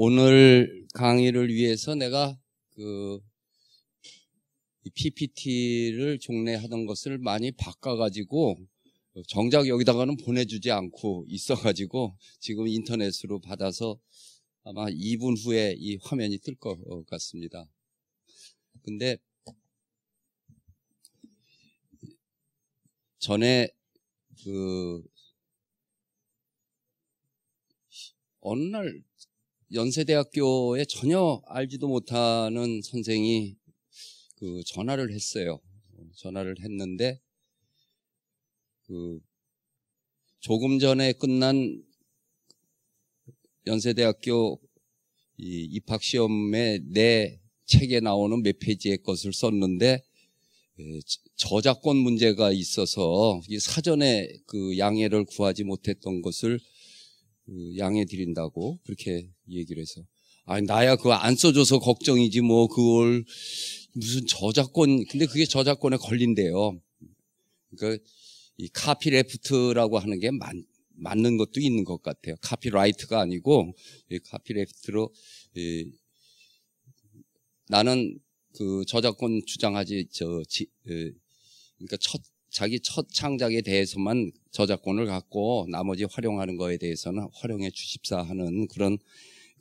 오늘 강의를 위해서 내가 그 PPT를 종례하던 것을 많이 바꿔가지고 정작 여기다가는 보내주지 않고 있어가지고 지금 인터넷으로 받아서 아마 2분 후에 이 화면이 뜰 것 같습니다. 근데 전에 그 어느 날 연세대학교에 전혀 알지도 못하는 선생이 그 전화를 했어요. 전화를 했는데 그 조금 전에 끝난 연세대학교 입학 시험에 내 책에 나오는 몇 페이지의 것을 썼는데 저작권 문제가 있어서 사전에 그 양해를 구하지 못했던 것을 그 양해 드린다고 그렇게 얘기를 해서 아 나야 그거 안 써줘서 걱정이지 뭐 그걸 무슨 저작권 근데 그게 저작권에 걸린대요. 그러니까 이 카피레프트라고 하는 게 많, 맞는 것도 있는 것 같아요. 카피라이트가 아니고 이 카피레프트로 이, 나는 그 저작권 주장하지 저 지, 에, 그러니까 첫 자기 첫 창작에 대해서만 저작권을 갖고 나머지 활용하는 거에 대해서는 활용해 주십사 하는 그런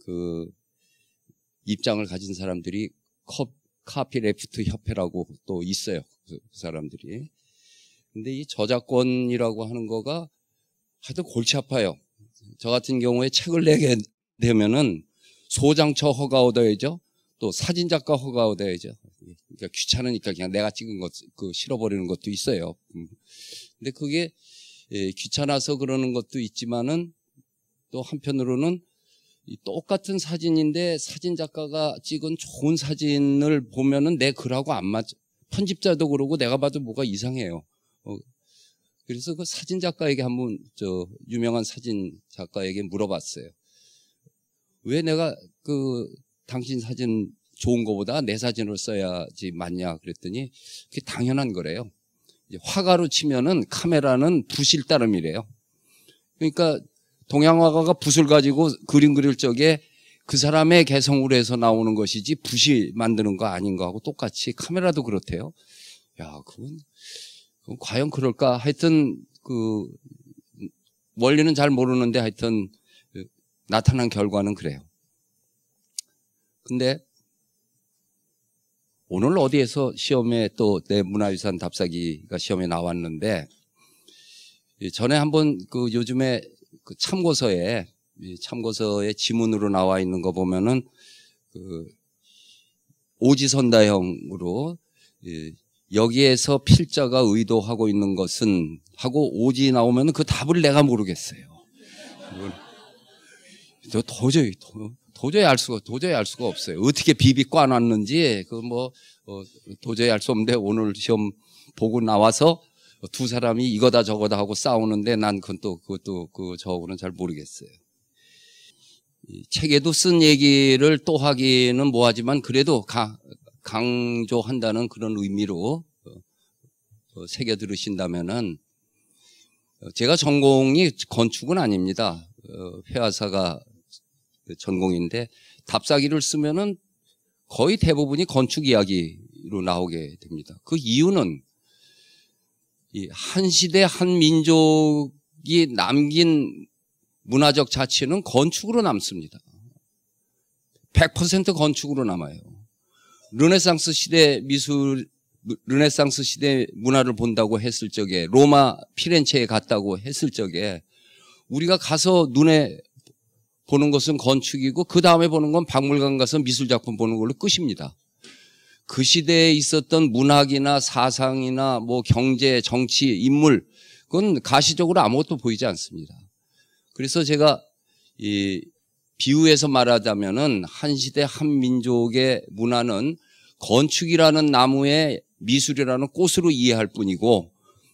그 입장을 가진 사람들이 컵, 카피레프트 협회라고 또 있어요. 그, 그 사람들이. 근데 이 저작권이라고 하는 거가 하여튼 골치 아파요. 저 같은 경우에 책을 내게 되면은 소장처 허가 얻어야죠. 또 사진작가 허가 얻어야죠. 그러니까 귀찮으니까 그냥 내가 찍은 것, 그 실어버리는 것도 있어요. 음. 근데 그게 예, 귀찮아서 그러는 것도 있지만은 또 한편으로는 똑같은 사진인데 사진작가가 찍은 좋은 사진을 보면은 내 글하고 안 맞, 편집자도 그러고 내가 봐도 뭐가 이상해요. 어, 그래서 그 사진작가에게 한번 저 유명한 사진작가에게 물어봤어요. 왜 내가 그 당신 사진 좋은 거보다 내 사진으로 써야지 맞냐 그랬더니 그게 당연한 거래요. 화가로 치면은 카메라는 부실 따름이래요. 그러니까 동양화가가 붓을 가지고 그림 그릴 적에 그 사람의 개성으로 해서 나오는 것이지 붓이 만드는 거 아닌 거하고 똑같이 카메라도 그렇대요. 야, 그건, 그건 과연 그럴까? 하여튼 그 원리는 잘 모르는데 하여튼 그 나타난 결과는 그래요. 근데 오늘 어디에서 시험에 또 내 문화유산 답사기가 시험에 나왔는데 전에 한번 그 요즘에 그 참고서에 참고서에 지문으로 나와 있는 거 보면은 그 오지선다형으로 여기에서 필자가 의도하고 있는 것은 하고 오지 나오면 그 답을 내가 모르겠어요. 도저히 도저히 알 수가 도저히 알 수가 없어요. 어떻게 비비 꽈놨는지 그뭐 어, 도저히 알 수 없는데 오늘 시험 보고 나와서 두 사람이 이거다 저거다 하고 싸우는데 난 그건 또 그것도 그저거는잘 모르겠어요. 책에도 쓴 얘기를 또 하기는 뭐하지만 그래도 가, 강조한다는 그런 의미로 어, 어 새겨 들으신다면은 어, 제가 전공이 건축은 아닙니다. 어, 회화사가 그 전공인데 답사기를 쓰면은 거의 대부분이 건축 이야기로 나오게 됩니다. 그 이유는 이 한 시대 한 민족이 남긴 문화적 자치는 건축으로 남습니다. 100% 건축으로 남아요. 르네상스 시대 미술, 르네상스 시대 문화를 본다고 했을 적에 로마 피렌체에 갔다고 했을 적에 우리가 가서 눈에 보는 것은 건축이고 그 다음에 보는 건 박물관 가서 미술 작품 보는 걸로 끝입니다. 그 시대에 있었던 문학이나 사상이나 뭐 경제, 정치, 인물 그건 가시적으로 아무것도 보이지 않습니다. 그래서 제가 이 비유해서 말하자면은 한 시대 한 민족의 문화는 건축이라는 나무의 미술이라는 꽃으로 이해할 뿐이고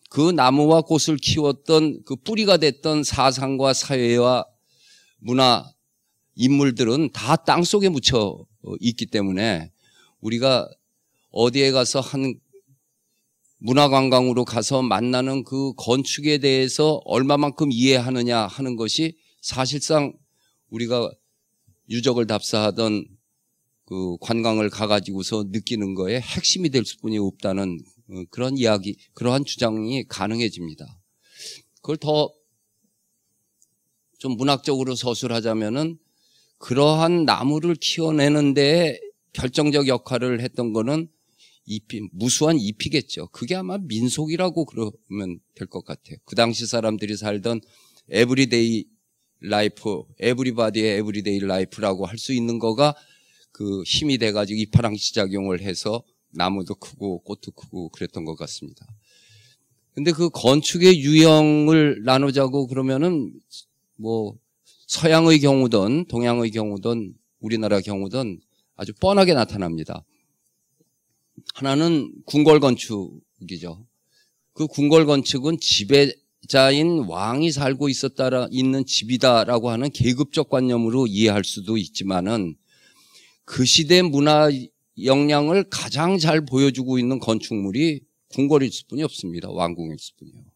그 나무와 꽃을 키웠던 그 뿌리가 됐던 사상과 사회와 문화 인물들은 다 땅 속에 묻혀 어, 있기 때문에 우리가 어디에 가서 한 문화관광으로 가서 만나는 그 건축에 대해서 얼마만큼 이해하느냐 하는 것이 사실상 우리가 유적을 답사하던 그 관광을 가가지고서 느끼는 거에 핵심이 될 수뿐이 없다는 어, 그런 이야기, 그러한 주장이 가능해집니다. 그걸 더좀 문학적으로 서술하자면은 그러한 나무를 키워내는 데 결정적 역할을 했던 거는 잎이, 무수한 잎이겠죠. 그게 아마 민속이라고 그러면 될 것 같아요. 그 당시 사람들이 살던 에브리데이 라이프, 에브리바디의 에브리데이 라이프라고 할 수 있는 거가 그 힘이 돼가지고 이파랑시 작용을 해서 나무도 크고 꽃도 크고 그랬던 것 같습니다. 근데 그 건축의 유형을 나누자고 그러면은 뭐 서양의 경우든 동양의 경우든 우리나라 경우든 아주 뻔하게 나타납니다. 하나는 궁궐 건축이죠. 그 궁궐 건축은 지배자인 왕이 살고 있었다 있는 집이다라고 하는 계급적 관념으로 이해할 수도 있지만은 그 시대 문화 역량을 가장 잘 보여주고 있는 건축물이 궁궐일 뿐이 없습니다. 왕궁일 뿐이요.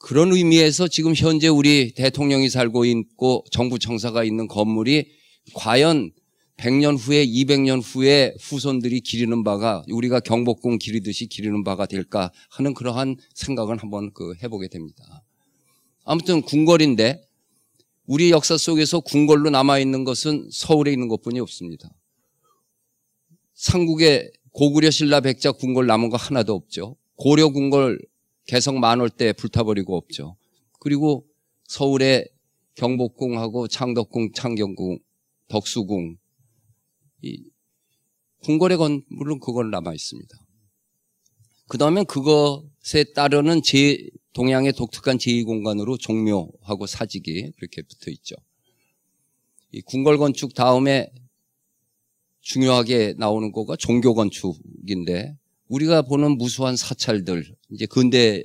그런 의미에서 지금 현재 우리 대통령이 살고 있고 정부 청사가 있는 건물이 과연 100년 후에 200년 후에 후손들이 기리는 바가 우리가 경복궁 기리듯이 기리는 바가 될까 하는 그러한 생각을 한번 그 해보게 됩니다. 아무튼 궁궐인데 우리 역사 속에서 궁궐로 남아있는 것은 서울에 있는 것뿐이 없습니다. 삼국의 고구려 신라 백자 궁궐 남은 거 하나도 없죠. 고려 궁궐 개성 많을 때 불타버리고 없죠. 그리고 서울의 경복궁하고 창덕궁, 창경궁, 덕수궁, 이 궁궐의 건물은 그걸 남아 있습니다. 그 다음에 그것에 따르는 제 동양의 독특한 제2공간으로 종묘하고 사직이 그렇게 붙어 있죠. 이 궁궐 건축 다음에 중요하게 나오는 거가 종교 건축인데 우리가 보는 무수한 사찰들 이제 근대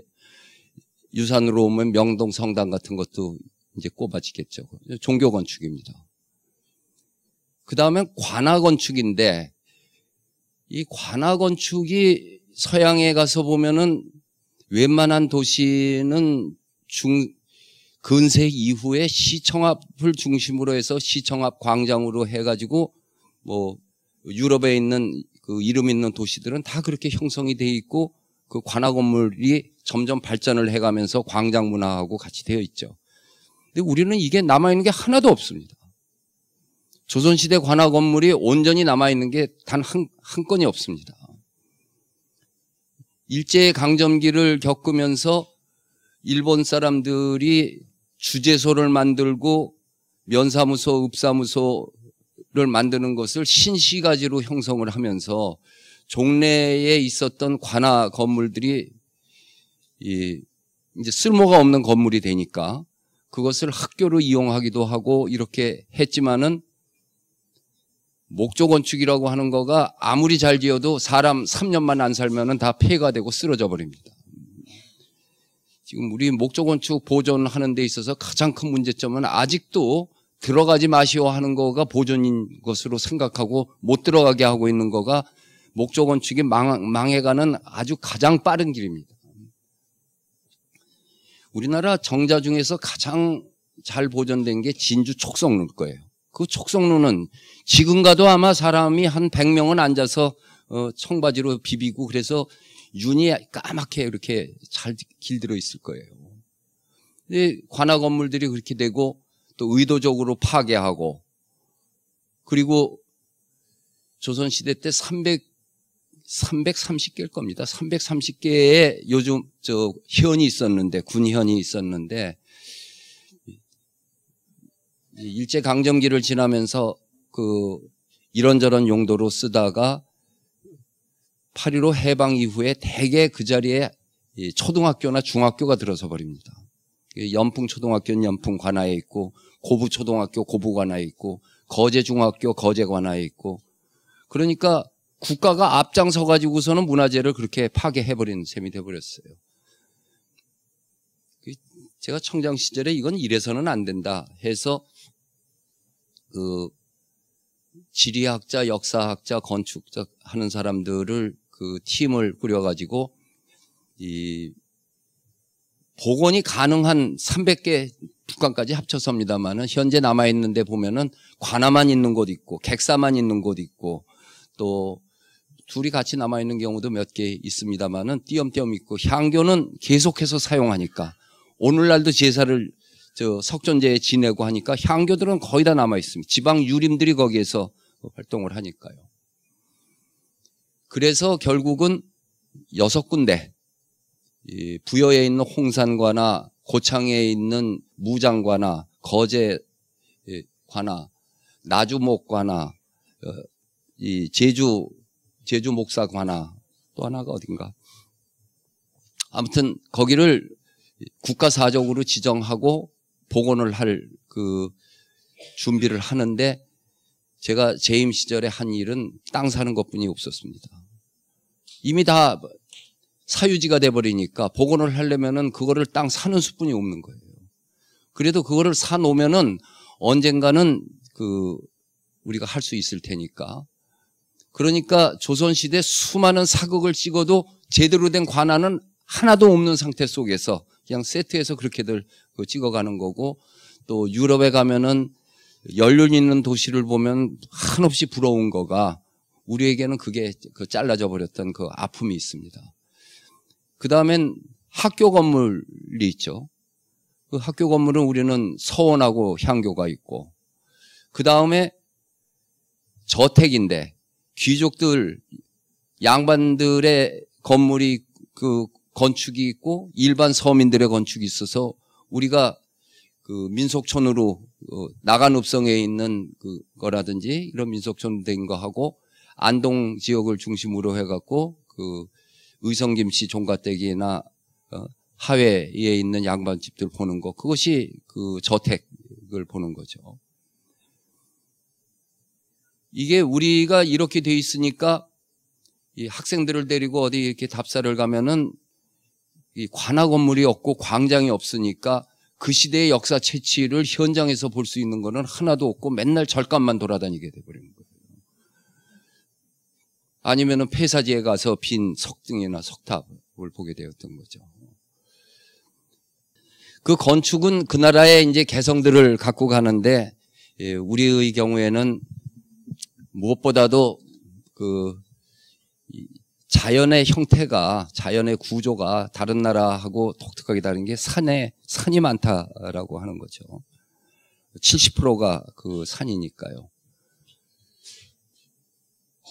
유산으로 오면 명동 성당 같은 것도 이제 꼽아지겠죠. 종교 건축입니다. 그다음에 관화 건축인데 이 관화 건축이 서양에 가서 보면은 웬만한 도시는 중 근세 이후에 시청 앞을 중심으로 해서 시청 앞 광장으로 해가지고 뭐 유럽에 있는 그 이름 있는 도시들은 다 그렇게 형성이 돼 있고 그관악 건물이 점점 발전을 해가면서 광장 문화하고 같이 되어 있죠. 근데 우리는 이게 남아 있는 게 하나도 없습니다. 조선시대 관악 건물이 온전히 남아 있는 게 단한한 건이 없습니다. 일제의 강점기를 겪으면서 일본 사람들이 주재소를 만들고 면사무소, 읍사무소, 를 만드는 것을 신시가지로 형성을 하면서 종래에 있었던 관아 건물들이 이 이제 쓸모가 없는 건물이 되니까 그것을 학교로 이용하기도 하고 이렇게 했지만은 목조 건축이라고 하는 거가 아무리 잘 지어도 사람 3년만 안 살면은 다 폐가 되고 쓰러져 버립니다. 지금 우리 목조 건축 보존하는 데 있어서 가장 큰 문제점은 아직도 들어가지 마시오 하는 거가 보존인 것으로 생각하고 못 들어가게 하고 있는 거가 목조 건축이 망, 해가는 아주 가장 빠른 길입니다. 우리나라 정자 중에서 가장 잘 보존된 게 진주 촉성루일 거예요. 그 촉성루는 지금 가도 아마 사람이 한 100명은 앉아서 어, 청바지로 비비고 그래서 윤이 까맣게 이렇게 잘 길들어 있을 거예요. 관악 건물들이 그렇게 되고 또 의도적으로 파괴하고 그리고 조선시대 때 300, 330개일 겁니다. 330개의 요즘 저 현이 있었는데 군현이 있었는데 일제 강점기를 지나면서 그 이런저런 용도로 쓰다가 8.15 해방 이후에 대개 그 자리에 초등학교나 중학교가 들어서 버립니다. 그 연풍 초등학교는 연풍 관아에 있고 고부 초등학교 고부 관아에 있고 거제 중학교 거제 관아에 있고 그러니까 국가가 앞장서 가지고서는 문화재를 그렇게 파괴해 버린 셈이 돼 버렸어요. 그 제가 청장 시절에 이건 이래서는 안 된다 해서 그 지리학자, 역사학자, 건축자 하는 사람들을 그 팀을 꾸려가지고 이 복원이 가능한 300개 북한까지 합쳐서입니다만은 현재 남아 있는데 보면은 관아만 있는 곳 있고 객사만 있는 곳 있고 또 둘이 같이 남아 있는 경우도 몇 개 있습니다만은 띄엄띄엄 있고 향교는 계속해서 사용하니까 오늘날도 제사를 저 석전제에 지내고 하니까 향교들은 거의 다 남아 있습니다. 지방 유림들이 거기에서 활동을 하니까요. 그래서 결국은 여섯 군데 이 부여에 있는 홍산과나 고창에 있는 무장과나 거제 관나 나주목과나 어, 이 제주 제주 목사관나또 하나가 어딘가 아무튼 거기를 국가사적으로 지정하고 복원을 할 그 준비를 하는데 제가 재임 시절에 한 일은 땅 사는 것뿐이 없었습니다. 이미 다 사유지가 돼버리니까 복원을 하려면은 그거를 땅 사는 수뿐이 없는 거예요. 그래도 그거를 사놓으면은 언젠가는 그 우리가 할 수 있을 테니까. 그러니까 조선시대 수많은 사극을 찍어도 제대로 된 관아는 하나도 없는 상태 속에서 그냥 세트에서 그렇게들 그 찍어가는 거고 또 유럽에 가면은 연륜 있는 도시를 보면 한없이 부러운 거가 우리에게는 그게 그 잘라져 버렸던 그 아픔이 있습니다. 그 다음엔 학교 건물이 있죠. 그 학교 건물은 우리는 서원하고 향교가 있고, 그 다음에 저택인데, 귀족들, 양반들의 건물이 그 건축이 있고, 일반 서민들의 건축이 있어서, 우리가 그 민속촌으로, 어, 나간읍성에 있는 그 거라든지, 이런 민속촌 된 거하고, 안동 지역을 중심으로 해갖고, 그 의성김 씨 종가댁이나 어, 하회에 있는 양반집들 보는 거 그것이 그 저택을 보는 거죠. 이게 우리가 이렇게 돼 있으니까 이 학생들을 데리고 어디 이렇게 답사를 가면은 이 관악 건물이 없고 광장이 없으니까 그 시대의 역사 채취를 현장에서 볼 수 있는 거는 하나도 없고 맨날 절간만 돌아다니게 돼버리는 거예요. 아니면은 폐사지에 가서 빈 석등이나 석탑을 보게 되었던 거죠. 그 건축은 그 나라의 이제 개성들을 갖고 가는데 예, 우리의 경우에는 무엇보다도 그 자연의 형태가 자연의 구조가 다른 나라하고 독특하게 다른 게 산에 산이 많다라고 하는 거죠. 70%가 그 산이니까요.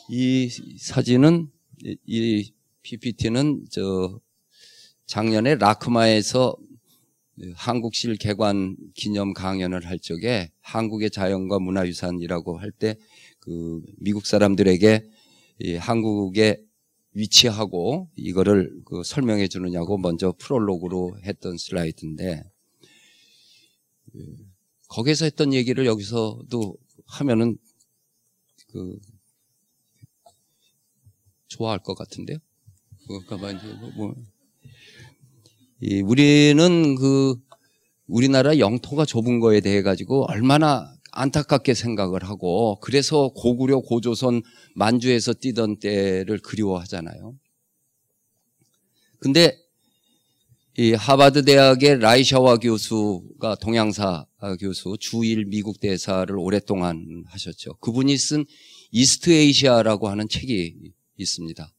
이 사진은 이 PPT는 저 작년에 라크마에서 한국실 개관 기념 강연을 할 적에 한국의 자연과 문화유산이라고 할 때 그 미국 사람들에게 이 한국의 위치하고 이거를 그 설명해 주느냐고 먼저 프롤로그로 했던 슬라이드인데 거기서 했던 얘기를 여기서도 하면은 그 좋아할 것 같은데요. 뭐, 그러니 뭐, 뭐, 이 우리는 그 우리나라 영토가 좁은 거에 대해 가지고 얼마나 안타깝게 생각을 하고 그래서 고구려 고조선 만주에서 뛰던 때를 그리워하잖아요. 근데 이 하버드 대학의 라이샤와 교수가 동양사 교수 주일 미국 대사를 오랫동안 하셨죠. 그분이 쓴 이스트 에이시아라고 하는 책이 있습니다.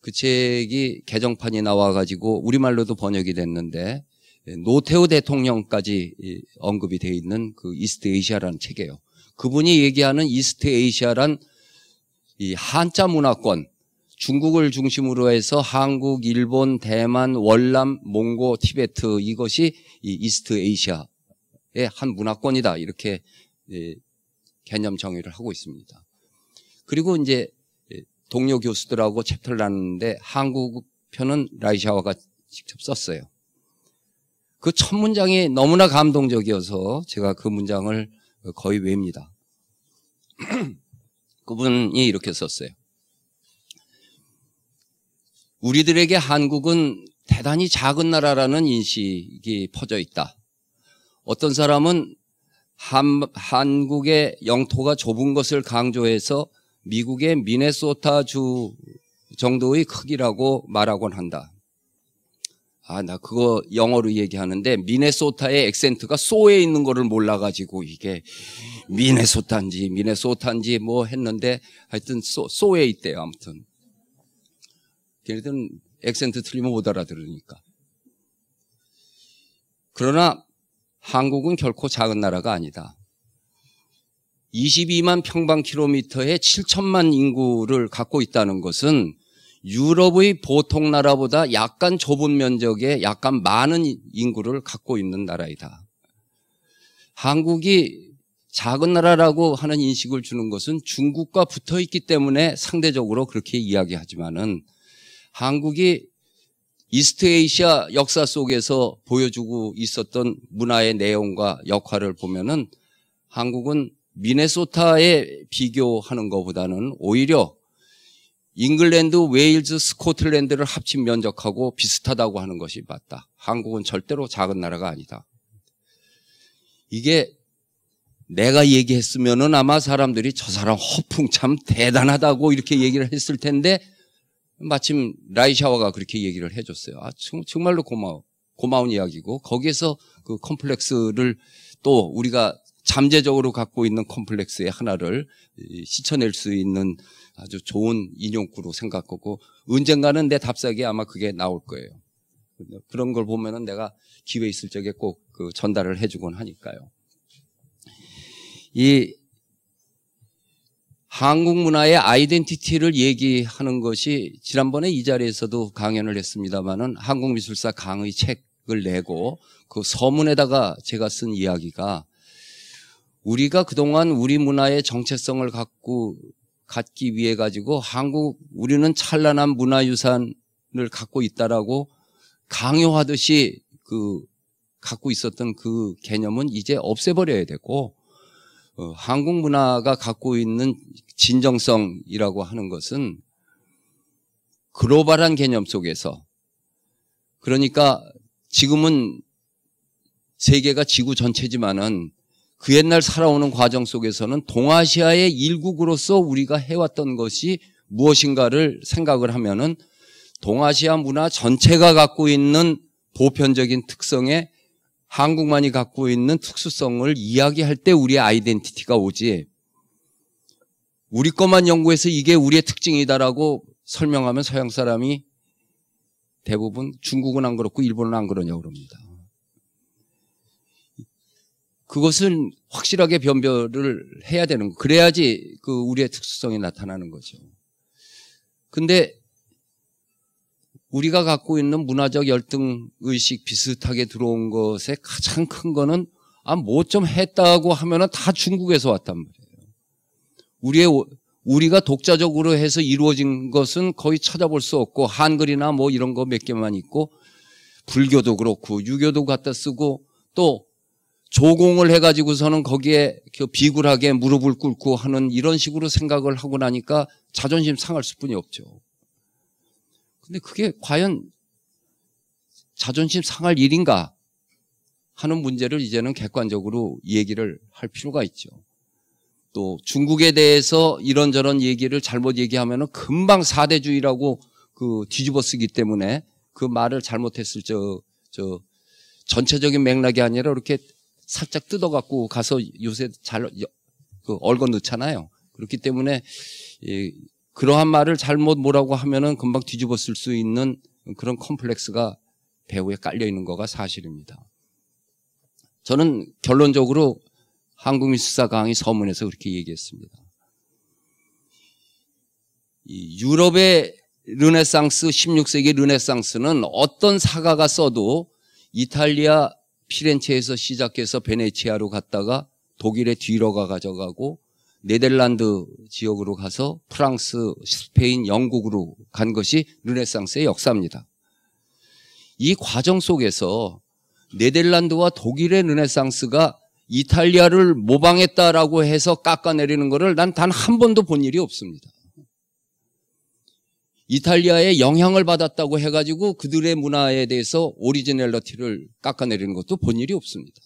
그 책이 개정판이 나와가지고 우리말로도 번역이 됐는데 예, 노태우 대통령까지 언급이 돼 있는 그 이스트 에이시아라는 책이에요. 그분이 얘기하는 이스트 에이시아란 이 한자 문화권, 중국을 중심으로 해서 한국, 일본, 대만, 월남, 몽고, 티베트 이것이 이 이스트 에이시아의 한 문화권이다 이렇게 예, 개념 정의를 하고 있습니다. 그리고 이제 동료 교수들하고 챕터를 나눴는데 한국 편은 라이샤와가 직접 썼어요. 그 첫 문장이 너무나 감동적이어서 제가 그 문장을 거의 외웁니다 그분이 이렇게 썼어요. 우리들에게 한국은 대단히 작은 나라라는 인식이 퍼져 있다. 어떤 사람은 한, 한국의 영토가 좁은 것을 강조해서 미국의 미네소타주 정도의 크기라고 말하곤 한다. 아, 나 그거 영어로 얘기하는데 미네소타의 액센트가 소에 있는 거를 몰라가지고 이게 미네소타인지 미네소타인지 뭐 했는데 하여튼 소, 소에 있대요. 아무튼. 걔네들은 액센트 틀리면 못 알아들으니까. 그러나 한국은 결코 작은 나라가 아니다. 22만 평방킬로미터에 7천만 인구를 갖고 있다는 것은 유럽의 보통 나라보다 약간 좁은 면적에 약간 많은 인구를 갖고 있는 나라이다. 한국이 작은 나라라고 하는 인식을 주는 것은 중국과 붙어 있기 때문에 상대적으로 그렇게 이야기하지만은 한국이 이스트에이시아 역사 속에서 보여주고 있었던 문화의 내용과 역할을 보면은 한국은 미네소타에 비교하는 것보다는 오히려 잉글랜드, 웨일즈, 스코틀랜드를 합친 면적하고 비슷하다고 하는 것이 맞다. 한국은 절대로 작은 나라가 아니다. 이게 내가 얘기했으면은 아마 사람들이 저 사람 허풍 참 대단하다고 이렇게 얘기를 했을 텐데 마침 라이샤와가 그렇게 얘기를 해줬어요. 아, 정말로 고마워. 고마운 이야기고 거기에서 그 컴플렉스를 또 우리가 잠재적으로 갖고 있는 콤플렉스의 하나를 시쳐낼 수 있는 아주 좋은 인용구로 생각하고 언젠가는 내 답사기에 아마 그게 나올 거예요. 그런 걸 보면은 내가 기회 있을 적에 꼭그 전달을 해주곤 하니까요. 이 한국 문화의 아이덴티티를 얘기하는 것이 지난번에 이 자리에서도 강연을 했습니다만은 한국미술사 강의 책을 내고 그 서문에다가 제가 쓴 이야기가 우리가 그동안 우리 문화의 정체성을 갖고 갖기 위해 가지고 한국 우리는 찬란한 문화유산을 갖고 있다라고 강요하듯이 그 갖고 있었던 그 개념은 이제 없애버려야 되고 어, 한국 문화가 갖고 있는 진정성이라고 하는 것은 글로벌한 개념 속에서 그러니까 지금은 세계가 지구 전체지만은 그 옛날 살아오는 과정 속에서는 동아시아의 일국으로서 우리가 해왔던 것이 무엇인가를 생각을 하면은 동아시아 문화 전체가 갖고 있는 보편적인 특성에 한국만이 갖고 있는 특수성을 이야기할 때 우리의 아이덴티티가 오지 우리 것만 연구해서 이게 우리의 특징이다라고 설명하면 서양 사람이 대부분 중국은 안 그렇고 일본은 안 그러냐고 그럽니다. 그것은 확실하게 변별을 해야 되는 거. 그래야지 그 우리의 특수성이 나타나는 거죠. 근데 우리가 갖고 있는 문화적 열등 의식 비슷하게 들어온 것의 가장 큰 거는 아, 뭐 좀 했다고 하면은 다 중국에서 왔단 말이에요. 우리의, 우리가 독자적으로 해서 이루어진 것은 거의 찾아볼 수 없고, 한글이나 뭐 이런 거 몇 개만 있고, 불교도 그렇고, 유교도 갖다 쓰고, 또 조공을 해가지고서는 거기에 비굴하게 무릎을 꿇고 하는 이런 식으로 생각을 하고 나니까 자존심 상할 수뿐이 없죠. 근데 그게 과연 자존심 상할 일인가 하는 문제를 이제는 객관적으로 얘기를 할 필요가 있죠. 또 중국에 대해서 이런저런 얘기를 잘못 얘기하면 금방 사대주의라고 그 뒤집어 쓰기 때문에 그 말을 잘못했을 저, 저 전체적인 맥락이 아니라 이렇게 살짝 뜯어갖고 가서 요새 잘 그 얼건 넣잖아요. 그렇기 때문에 예, 그러한 말을 잘못 뭐라고 하면은 금방 뒤집어 쓸 수 있는 그런 컴플렉스가 배우에 깔려 있는 거가 사실입니다. 저는 결론적으로 한국 미술사 강의 서문에서 그렇게 얘기했습니다. 유럽의 르네상스 16세기 르네상스는 어떤 사가가 써도 이탈리아 피렌체에서 시작해서 베네치아로 갔다가 독일에 뒤로가 가져가고 네덜란드 지역으로 가서 프랑스, 스페인, 영국으로 간 것이 르네상스의 역사입니다. 이 과정 속에서 네덜란드와 독일의 르네상스가 이탈리아를 모방했다라고 해서 깎아내리는 것을 난 단 한 번도 본 일이 없습니다. 이탈리아의 영향을 받았다고 해가지고 그들의 문화에 대해서 오리지널러티를 깎아내리는 것도 본 일이 없습니다.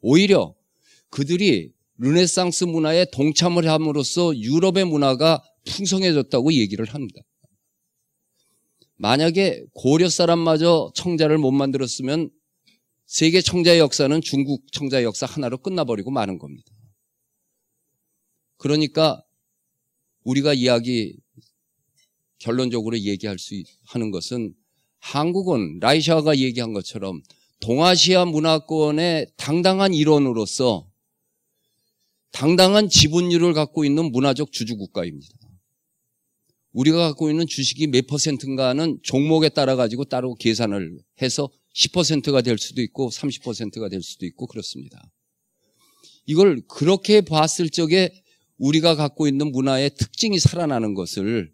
오히려 그들이 르네상스 문화에 동참을 함으로써 유럽의 문화가 풍성해졌다고 얘기를 합니다. 만약에 고려 사람마저 청자를 못 만들었으면 세계 청자의 역사는 중국 청자의 역사 하나로 끝나버리고 마는 겁니다. 그러니까 우리가 이야기 결론적으로 얘기할 수 하는 것은 한국은 라이샤가 얘기한 것처럼 동아시아 문화권의 당당한 일원으로서 당당한 지분율을 갖고 있는 문화적 주주국가입니다. 우리가 갖고 있는 주식이 몇 퍼센트인가는 종목에 따라 가지고 따로 계산을 해서 10%가 될 수도 있고 30%가 될 수도 있고 그렇습니다. 이걸 그렇게 봤을 적에 우리가 갖고 있는 문화의 특징이 살아나는 것을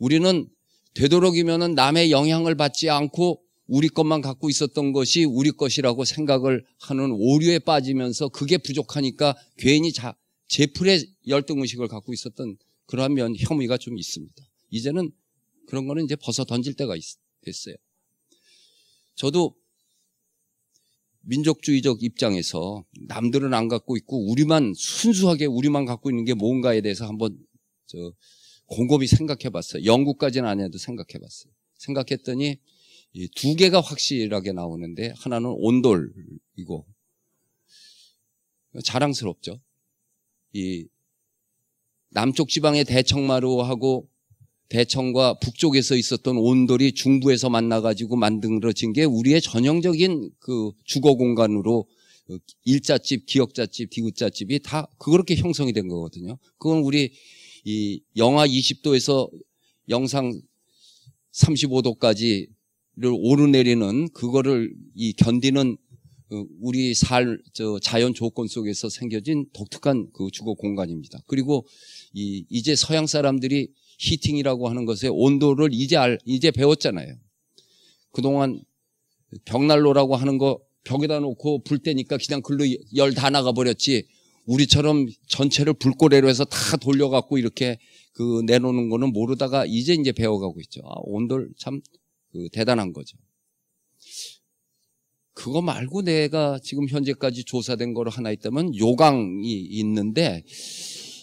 우리는 되도록이면 남의 영향을 받지 않고 우리 것만 갖고 있었던 것이 우리 것이라고 생각을 하는 오류에 빠지면서 그게 부족하니까 괜히 자, 제풀의 열등의식을 갖고 있었던 그러한 면 혐의가 좀 있습니다. 이제는 그런 거는 이제 벗어 던질 때가 있, 됐어요. 저도 민족주의적 입장에서 남들은 안 갖고 있고 우리만 순수하게 우리만 갖고 있는 게 뭔가에 대해서 한번 저 곰곰이 생각해 봤어요. 영국까지는아니어도 생각해 봤어요. 생각했더니 이두 개가 확실하게 나오는데 하나는 온돌이고 자랑스럽죠. 이 남쪽 지방의 대청마루하고 대청과 북쪽에서 있었던 온돌이 중부에서 만나가지고 만들어진 게 우리의 전형적인 그 주거 공간으로 그 일자집, 기역자집, 디귿자집이 다 그렇게 형성이 된 거거든요. 그건 우리 이 영하 20도에서 영상 35도까지를 오르내리는 그거를 이 견디는 어, 우리 살, 저 자연 조건 속에서 생겨진 독특한 그 주거 공간입니다. 그리고 이, 이제 서양 사람들이 히팅이라고 하는 것에 온도를 이제 알, 이제 배웠잖아요. 그동안 벽난로라고 하는 거 벽에다 놓고 불 때니까 그냥 글로 열 다 나가버렸지. 우리처럼 전체를 불고래로 해서 다 돌려갖고 이렇게 그 내놓는 거는 모르다가 이제 이제 배워가고 있죠. 아, 온돌 참 그 대단한 거죠. 그거 말고 내가 지금 현재까지 조사된 거로 하나 있다면 요강이 있는데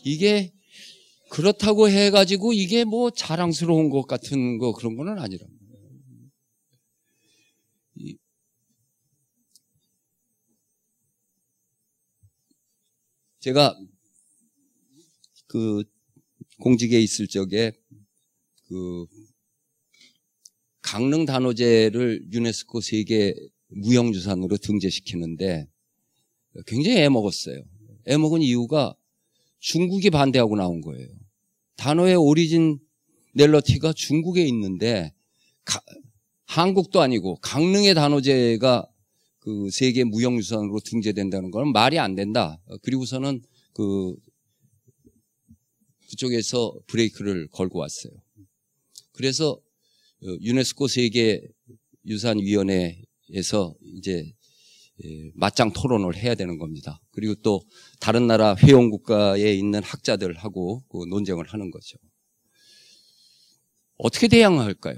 이게 그렇다고 해가지고 이게 뭐 자랑스러운 것 같은 거 그런 거는 아니라. 제가 그 공직에 있을 적에 그 강릉 단오제를 유네스코 세계 무형유산으로 등재시키는데 굉장히 애먹었어요. 애먹은 이유가 중국이 반대하고 나온 거예요. 단오의 오리진 넬러티가 중국에 있는데 가, 한국도 아니고 강릉의 단오제가 그 세계 무형유산으로 등재된다는 건 말이 안 된다. 그리고서는 그 그쪽에서 브레이크를 걸고 왔어요. 그래서 어, 유네스코 세계 유산위원회에서 이제 예, 맞짱 토론을 해야 되는 겁니다. 그리고 또 다른 나라 회원국가에 있는 학자들하고 그 논쟁을 하는 거죠. 어떻게 대응할까요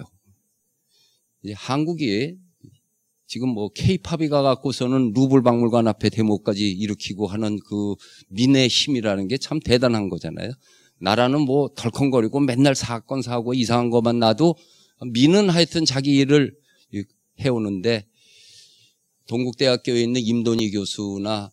한국이 지금 뭐 케이팝이 가갖고서는 루블 박물관 앞에 데모까지 일으키고 하는 그 민의 힘이라는 게 참 대단한 거잖아요. 나라는 뭐 덜컹거리고 맨날 사건 사고 이상한 것만 나도 민은 하여튼 자기 일을 해오는데 동국대학교에 있는 임돈희 교수나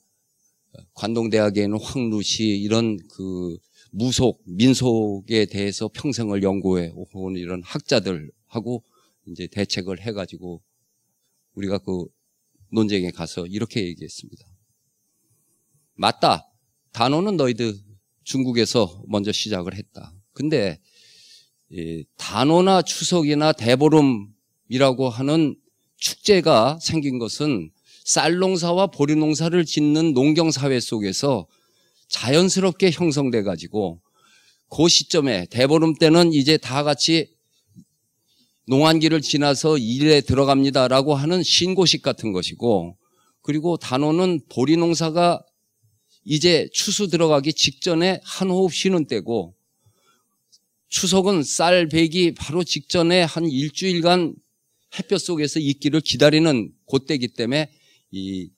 관동대학에 있는 황루시 이런 그 무속 민속에 대해서 평생을 연구해 온 이런 학자들하고 이제 대책을 해가지고 우리가 그 논쟁에 가서 이렇게 얘기했습니다. 맞다. 단어는 너희들 중국에서 먼저 시작을 했다. 근데 이 단어나 추석이나 대보름이라고 하는 축제가 생긴 것은 쌀농사와 보리농사를 짓는 농경사회 속에서 자연스럽게 형성돼 가지고 그 시점에 대보름 때는 이제 다 같이 농한기를 지나서 일에 들어갑니다라고 하는 신고식 같은 것이고 그리고 단오는 보리 농사가 이제 추수 들어가기 직전에 한 호흡 쉬는 때고 추석은 쌀베기 바로 직전에 한 일주일간 햇볕 속에서 있기를 기다리는 곳대기 때문에 이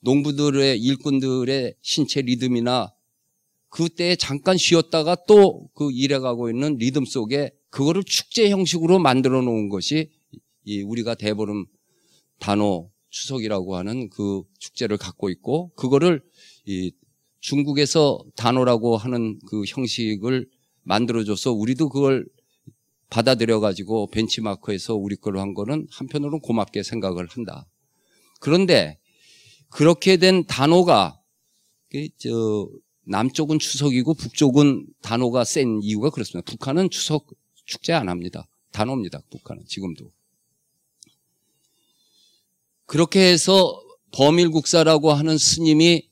농부들의 일꾼들의 신체 리듬이나 그때 잠깐 쉬었다가 또 그 일해가고 있는 리듬 속에 그거를 축제 형식으로 만들어 놓은 것이 이 우리가 대보름 단오 추석이라고 하는 그 축제를 갖고 있고 그거를 이 중국에서 단오라고 하는 그 형식을 만들어줘서 우리도 그걸 받아들여 가지고 벤치마크에서 우리 걸로 한 거는 한편으로는 고맙게 생각을 한다. 그런데 그렇게 된 단어가 그 저 남쪽은 추석이고 북쪽은 단어가 센 이유가 그렇습니다. 북한은 추석 축제 안 합니다. 단호입니다. 북한은 지금도. 그렇게 해서 범일국사라고 하는 스님이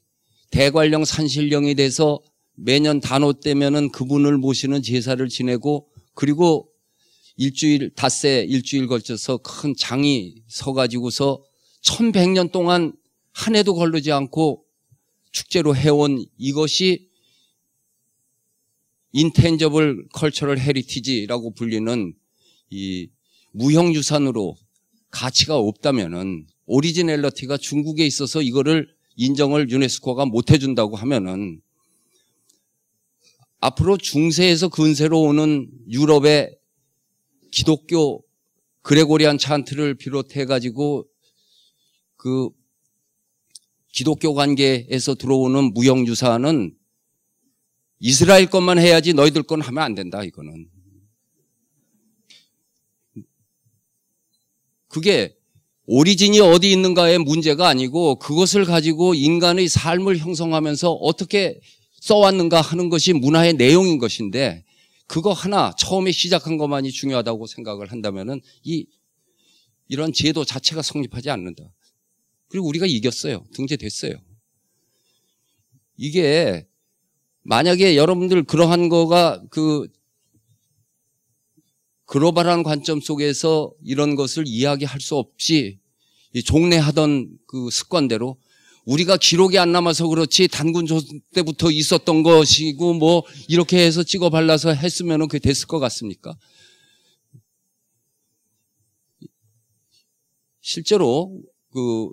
대관령 산신령이 돼서 매년 단호 때면은 그분을 모시는 제사를 지내고 그리고 일주일 닷새 일주일 걸쳐서 큰 장이 서가지고서 1100년 동안 한 해도 걸르지 않고 축제로 해온 이것이 인텐저블 컬처럴 헤리티지라고 불리는 이 무형유산으로 가치가 없다면은 오리지널리티가 중국에 있어서 이거를 인정을 유네스코가 못 해준다고 하면은 앞으로 중세에서 근세로 오는 유럽의 기독교 그레고리안 찬트를 비롯해 가지고 그 기독교 관계에서 들어오는 무형유산은 이스라엘 것만 해야지 너희들 건 하면 안 된다, 이거는. 그게 오리진이 어디 있는가의 문제가 아니고 그것을 가지고 인간의 삶을 형성하면서 어떻게 써왔는가 하는 것이 문화의 내용인 것인데 그거 하나 처음에 시작한 것만이 중요하다고 생각을 한다면은 이 이런 제도 자체가 성립하지 않는다. 그리고 우리가 이겼어요. 등재됐어요. 이게 만약에 여러분들 그러한 거가 그 글로벌한 관점 속에서 이런 것을 이야기할 수 없이 종례하던그 습관대로 우리가 기록이 안 남아서 그렇지 단군 조 때부터 있었던 것이고 뭐 이렇게 해서 찍어 발라서 했으면 그게 됐을 것 같습니까? 실제로 그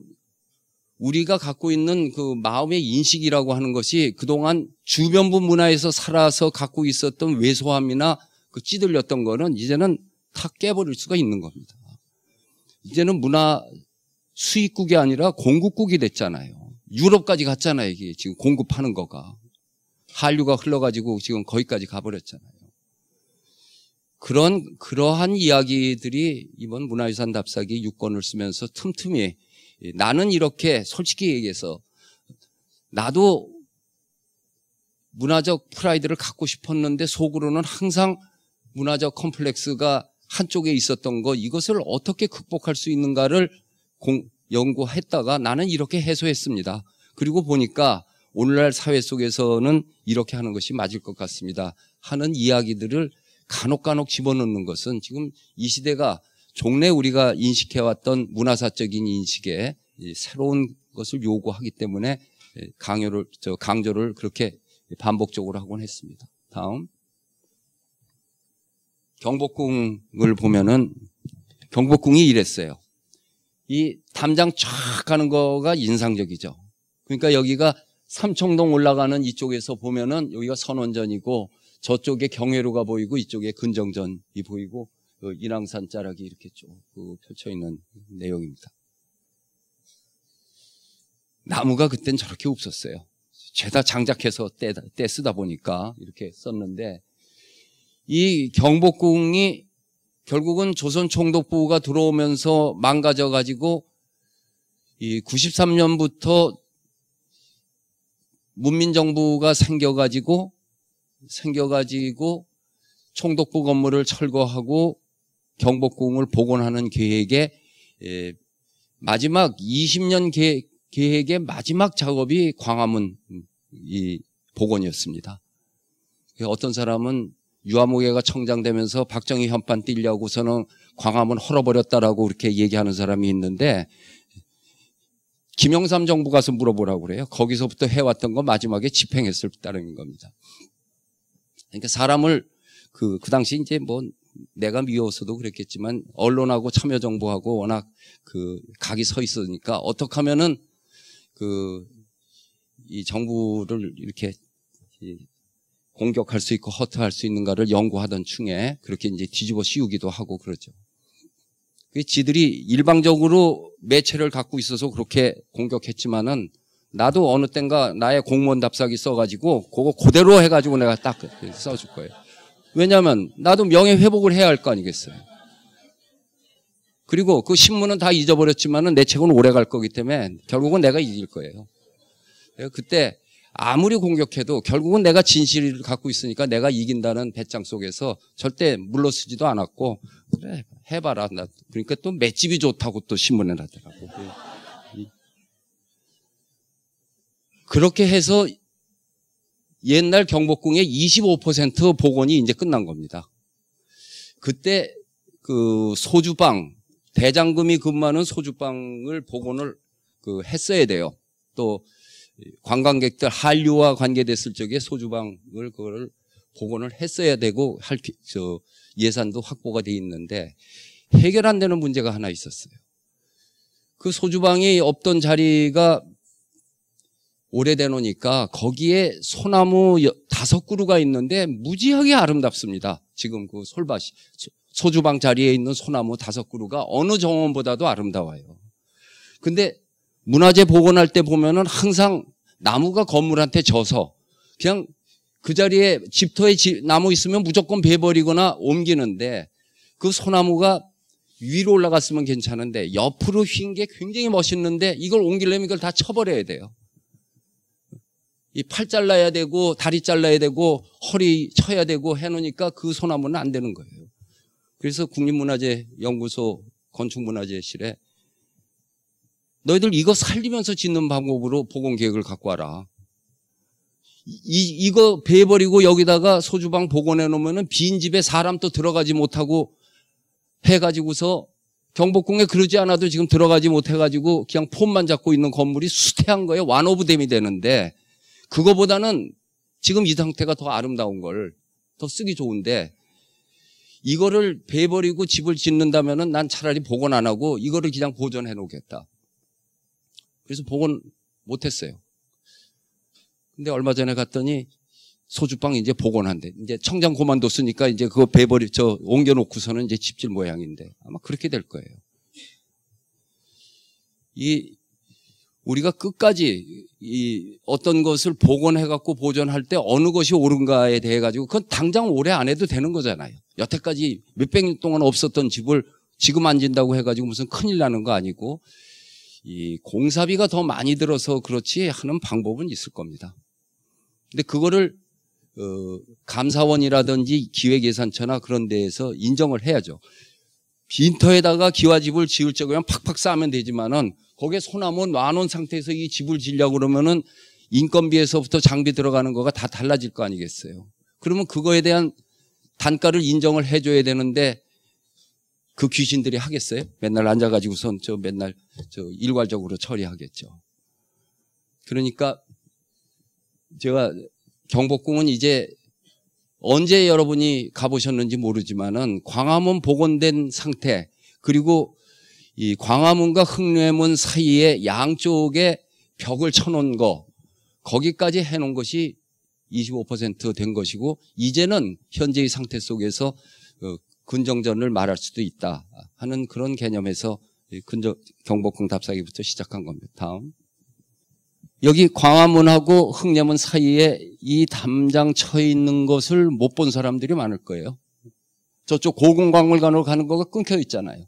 우리가 갖고 있는 그 마음의 인식이라고 하는 것이 그동안 주변부 문화에서 살아서 갖고 있었던 외소함이나그 찌들렸던 거는 이제는 다 깨버릴 수가 있는 겁니다. 이제는 문화 수입국이 아니라 공급국이 됐잖아요. 유럽까지 갔잖아요. 이게 지금 공급하는 거가. 한류가 흘러가지고 지금 거기까지 가버렸잖아요. 그런, 그러한 이야기들이 이번 문화유산 답사기 6권을 쓰면서 틈틈이 예, 나는 이렇게 솔직히 얘기해서 나도 문화적 프라이드를 갖고 싶었는데 속으로는 항상 문화적 컴플렉스가 한쪽에 있었던 것 이것을 어떻게 극복할 수 있는가를 공, 연구했다가 나는 이렇게 해소했습니다. 그리고 보니까 오늘날 사회 속에서는 이렇게 하는 것이 맞을 것 같습니다. 하는 이야기들을 간혹간혹 집어넣는 것은 지금 이 시대가 종래 우리가 인식해왔던 문화사적인 인식에 새로운 것을 요구하기 때문에 예, 강요를, 저 강조를 그렇게 반복적으로 하곤 했습니다. 다음. 경복궁을 보면은 경복궁이 이랬어요. 이 담장 촥 가는 거가 인상적이죠. 그러니까 여기가 삼청동 올라가는 이쪽에서 보면은 여기가 선원전이고 저쪽에 경회로가 보이고 이쪽에 근정전이 보이고 그 인왕산 자락이 이렇게 쭉 그 펼쳐 있는 내용입니다. 나무가 그땐 저렇게 없었어요. 죄다 장작해서 떼, 떼 쓰다 보니까 이렇게 썼는데 이 경복궁이 결국은 조선 총독부가 들어오면서 망가져 가지고 이 93년부터 문민정부가 생겨가지고 생겨가지고 총독부 건물을 철거하고 경복궁을 복원하는 계획에 예, 마지막 20년 계획의 마지막 작업이 광화문 음, 이 복원이었습니다. 그 어떤 사람은 유아무개가 청장되면서 박정희 현판 띠려고서는 광화문 헐어버렸다라고 이렇게 얘기하는 사람이 있는데 김영삼 정부 가서 물어보라고 그래요. 거기서부터 해왔던 거 마지막에 집행했을 따름인 겁니다. 그러니까 사람을 그, 그 당시 이제 뭐 내가 미워서도 그랬겠지만 언론하고 참여정부하고 워낙 그 각이 서 있으니까 어떻게 하면은 그 이 정부를 이렇게 공격할 수 있고 허투할 수 있는가를 연구하던 중에 그렇게 이제 뒤집어 씌우기도 하고 그러죠. 그 지들이 일방적으로 매체를 갖고 있어서 그렇게 공격했지만은 나도 어느 땐가 나의 공무원 답사기 써가지고 그거 그대로 해가지고 내가 딱 써줄 거예요. 왜냐하면 나도 명예 회복을 해야 할 거 아니겠어요. 그리고 그 신문은 다 잊어버렸지만은 내 책은 오래 갈 거기 때문에 결국은 내가 이길 거예요. 내가 그때 아무리 공격해도 결국은 내가 진실을 갖고 있으니까 내가 이긴다는 배짱 속에서 절대 물러서지도 않았고 그래 해봐라 나 그러니까 또 맷집이 좋다고 또 신문에 나더라고 그렇게 해서 옛날 경복궁의 25% 복원이 이제 끝난 겁니다. 그때 그 소주방 대장금이 근무하는 소주방을 복원을 그 했어야 돼요. 또 관광객들 한류와 관계됐을 적에 소주방을 그걸 복원을 했어야 되고 할저 예산도 확보가 돼 있는데 해결 안 되는 문제가 하나 있었어요. 그 소주방이 없던 자리가 오래돼 놓니까 거기에 소나무 다섯 그루가 있는데 무지하게 아름답습니다. 지금 그 솔밭이 소주방 자리에 있는 소나무 다섯 그루가 어느 정원보다도 아름다워요. 근데 문화재 복원할 때 보면은 항상 나무가 건물한테 져서 그냥 그 자리에 집터에 나무 있으면 무조건 베버리거나 옮기는데 그 소나무가 위로 올라갔으면 괜찮은데 옆으로 휜 게 굉장히 멋있는데 이걸 옮기려면 이걸 다 쳐버려야 돼요. 이팔 잘라야 되고 다리 잘라야 되고 허리 쳐야 되고 해놓으니까 그 소나무는 안 되는 거예요. 그래서 국립문화재 연구소 건축문화재실에 너희들 이거 살리면서 짓는 방법으로 보건 계획을 갖고 와라. 이, 이거 베버리고 여기다가 소주방 복원해 놓으면은 빈 집에 사람 도 들어가지 못하고 해가지고서 경복궁에 그러지 않아도 지금 들어가지 못해가지고 그냥 폼만 잡고 있는 건물이 수태한 거예요 완오브댐이 되는데 그거보다는 지금 이 상태가 더 아름다운 걸 더 쓰기 좋은데 이거를 베버리고 집을 짓는다면난 차라리 복원 안 하고 이거를 그냥 보존해 놓겠다. 그래서 복원 못 했어요. 근데 얼마 전에 갔더니 소주빵 이제 복원한대. 이제 청장 고만도 쓰니까 이제 그거 베버리 저 옮겨놓고서는 이제 집질 모양인데 아마 그렇게 될 거예요. 이 우리가 끝까지 이 어떤 것을 복원해갖고 보존할 때 어느 것이 옳은가에 대해 가지고 그건 당장 올해 안 해도 되는 거잖아요. 여태까지 몇 백 년 동안 없었던 집을 지금 앉 진다고 해가지고 무슨 큰일 나는 거 아니고 이 공사비가 더 많이 들어서 그렇지 하는 방법은 있을 겁니다. 근데 그거를 어, 감사원이라든지 기획예산처나 그런 데에서 인정을 해야죠. 빈터에다가 기와집을 지을 적에는 팍팍 싸면 되지만은 거기에 소나무 놔놓은 상태에서 이 집을 지려고 그러면은 인건비에서부터 장비 들어가는 거가 다 달라질 거 아니겠어요. 그러면 그거에 대한 단가를 인정을 해줘야 되는데 그 귀신들이 하겠어요? 맨날 앉아가지고선 저 맨날 저 일괄적으로 처리하겠죠. 그러니까 제가 경복궁은 이제 언제 여러분이 가보셨는지 모르지만은 광화문 복원된 상태 그리고 이 광화문과 흑례문 사이에 양쪽에 벽을 쳐놓은 거 거기까지 해놓은 것이 25%된 것이고 이제는 현재의 상태 속에서 그 근정전을 말할 수도 있다 하는 그런 개념에서 근정 경복궁 답사기부터 시작한 겁니다. 다음 여기 광화문하고 흑례문 사이에 이 담장 쳐 있는 것을 못 본 사람들이 많을 거예요. 저쪽 고궁박물관으로 가는 거가 끊겨 있잖아요.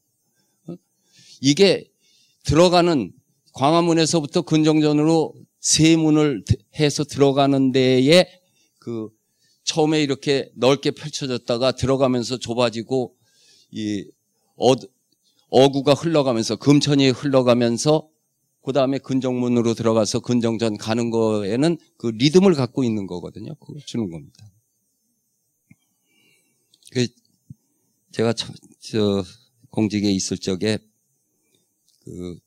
이게 들어가는 광화문에서부터 근정전으로 세 문을 해서 들어가는 데에 그 처음에 이렇게 넓게 펼쳐졌다가 들어가면서 좁아지고 이 어, 어구가 흘러가면서 금천이 흘러가면서 그 다음에 근정문으로 들어가서 근정전 가는 거에는 그 리듬을 갖고 있는 거거든요. 그걸 주는 겁니다. 그 제가 저, 저 공직에 있을 적에 그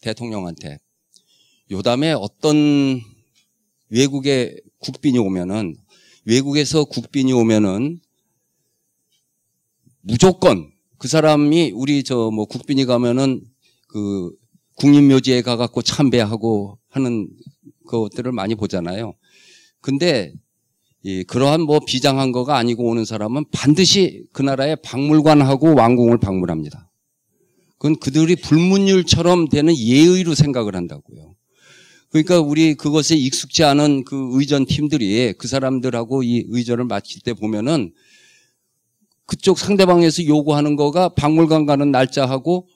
대통령한테 요담에 어떤 외국의 국빈이 오면은 외국에서 국빈이 오면은 무조건 그 사람이 우리 저 뭐 국빈이 가면은 그 국립묘지에 가갖고 참배하고 하는 것들을 많이 보잖아요. 근데 이 그러한 뭐 비장한 거가 아니고 오는 사람은 반드시 그 나라의 박물관하고 왕궁을 방문합니다. 그건 그들이 불문율처럼 되는 예의로 생각을 한다고요. 그러니까 우리 그것에 익숙지 않은 그 의전 팀들이 그 사람들하고 이 의전을 마칠 때 보면은 그쪽 상대방에서 요구하는 거가 박물관 가는 날짜하고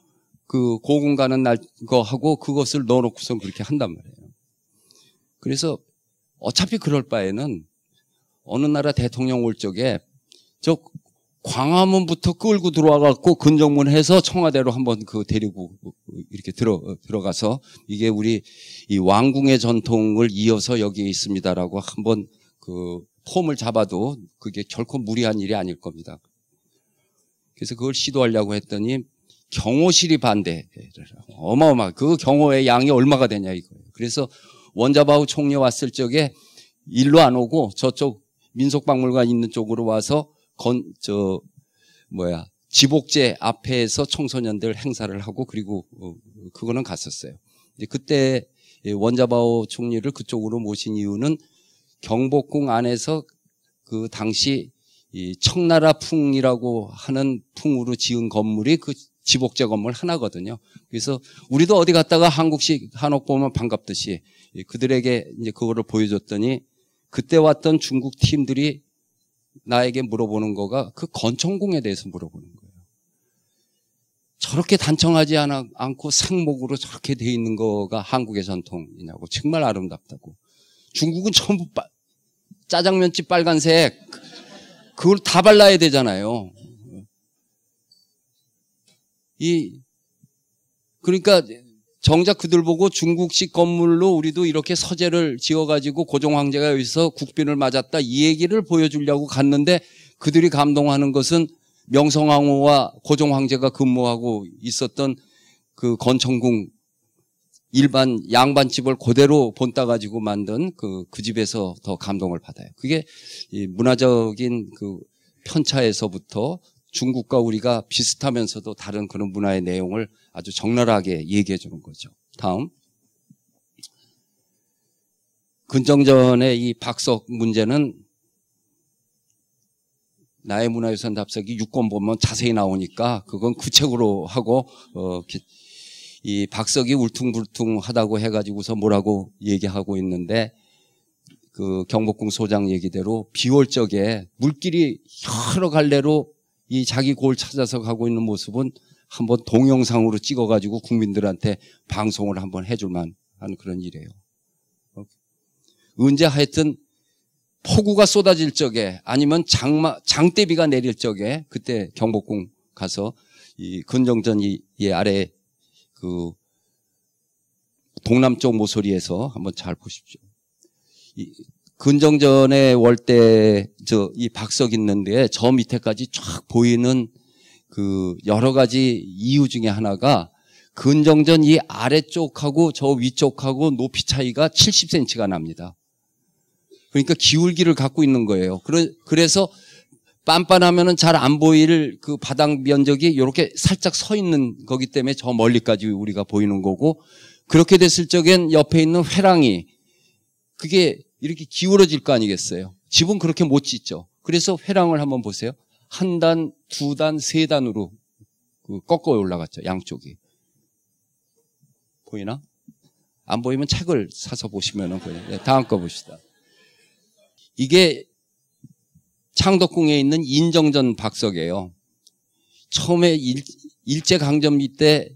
그 고궁 가는 날 거하고 그것을 넣어놓고선 그렇게 한단 말이에요. 그래서 어차피 그럴 바에는 어느 나라 대통령 올 적에 저 광화문부터 끌고 들어와갖고 근정문 해서 청와대로 한번 그 데리고 이렇게 들어, 들어가서 이게 우리 이 왕궁의 전통을 이어서 여기에 있습니다라고 한번 그 폼을 잡아도 그게 결코 무리한 일이 아닐 겁니다. 그래서 그걸 시도하려고 했더니 경호실이 반대를 어마어마 그 경호의 양이 얼마가 되냐 이거예요. 그래서 원자바우 총리 왔을 적에 일로 안 오고 저쪽 민속박물관 있는 쪽으로 와서 건, 저, 뭐야, 지복제 앞에서 청소년들 행사를 하고 그리고 어, 그거는 갔었어요. 그때 예, 원자바오 총리를 그쪽으로 모신 이유는 경복궁 안에서 그 당시 이 청나라풍이라고 하는 풍으로 지은 건물이 그 지복제 건물 하나거든요. 그래서 우리도 어디 갔다가 한국식 한옥 보면 반갑듯이 예, 그들에게 이제 그거를 보여줬더니 그때 왔던 중국 팀들이 나에게 물어보는 거가 그건청궁에 대해서 물어보는 거예요. 저렇게 단청하지 않아, 않고 상목으로 저렇게 돼 있는 거가 한국의 전통이냐고 정말 아름답다고. 중국은 전부 빠, 짜장면집 빨간색 그걸 다 발라야 되잖아요. 이 그러니까 정작 그들 보고 중국식 건물로 우리도 이렇게 서재를 지어가지고 고종 황제가 여기서 국빈을 맞았다 이 얘기를 보여주려고 갔는데 그들이 감동하는 것은 명성황후와 고종 황제가 근무하고 있었던 그 건청궁 일반 양반집을 그대로 본따 가지고 만든 그, 그 집에서 더 감동을 받아요. 그게 이 문화적인 그 편차에서부터 중국과 우리가 비슷하면서도 다른 그런 문화의 내용을 아주 적나라하게 얘기해 주는 거죠. 다음. 근정전의 이 박석 문제는 나의 문화유산 답석이 유권 보면 자세히 나오니까 그건 그 책으로 하고 어, 이 박석이 울퉁불퉁하다고 해가지고서 뭐라고 얘기하고 있는데 그 경복궁 소장 얘기대로 비월적에 물길이 여러 갈래로 이 자기 골 찾아서 가고 있는 모습은 한번 동영상으로 찍어가지고 국민들한테 방송을 한번 해줄만 한 그런 일이에요. 언제 하여튼 폭우가 쏟아질 적에 아니면 장마, 장대비가 내릴 적에 그때 경복궁 가서 이 근정전 이, 이 아래 그 동남쪽 모서리에서 한번 잘 보십시오. 이 근정전에 월대 저 이 박석 있는데 저 밑에까지 쫙 보이는 그 여러 가지 이유 중에 하나가 근정전 이 아래쪽하고 저 위쪽하고 높이 차이가 70cm가 납니다. 그러니까 기울기를 갖고 있는 거예요. 그래서 빤빤하면은 잘 안 보일 그 바닥 면적이 이렇게 살짝 서 있는 거기 때문에 저 멀리까지 우리가 보이는 거고 그렇게 됐을 적엔 옆에 있는 회랑이 그게 이렇게 기울어질 거 아니겠어요? 집은 그렇게 못 짓죠. 그래서 회랑을 한번 보세요. 한 단, 두 단, 세 단으로 그 꺾어 올라갔죠. 양쪽이. 보이나? 안 보이면 책을 사서 보시면은 보여요. 네, 다음 거 봅시다. 이게 창덕궁에 있는 인정전 박석이에요. 처음에 일, 제강점기 때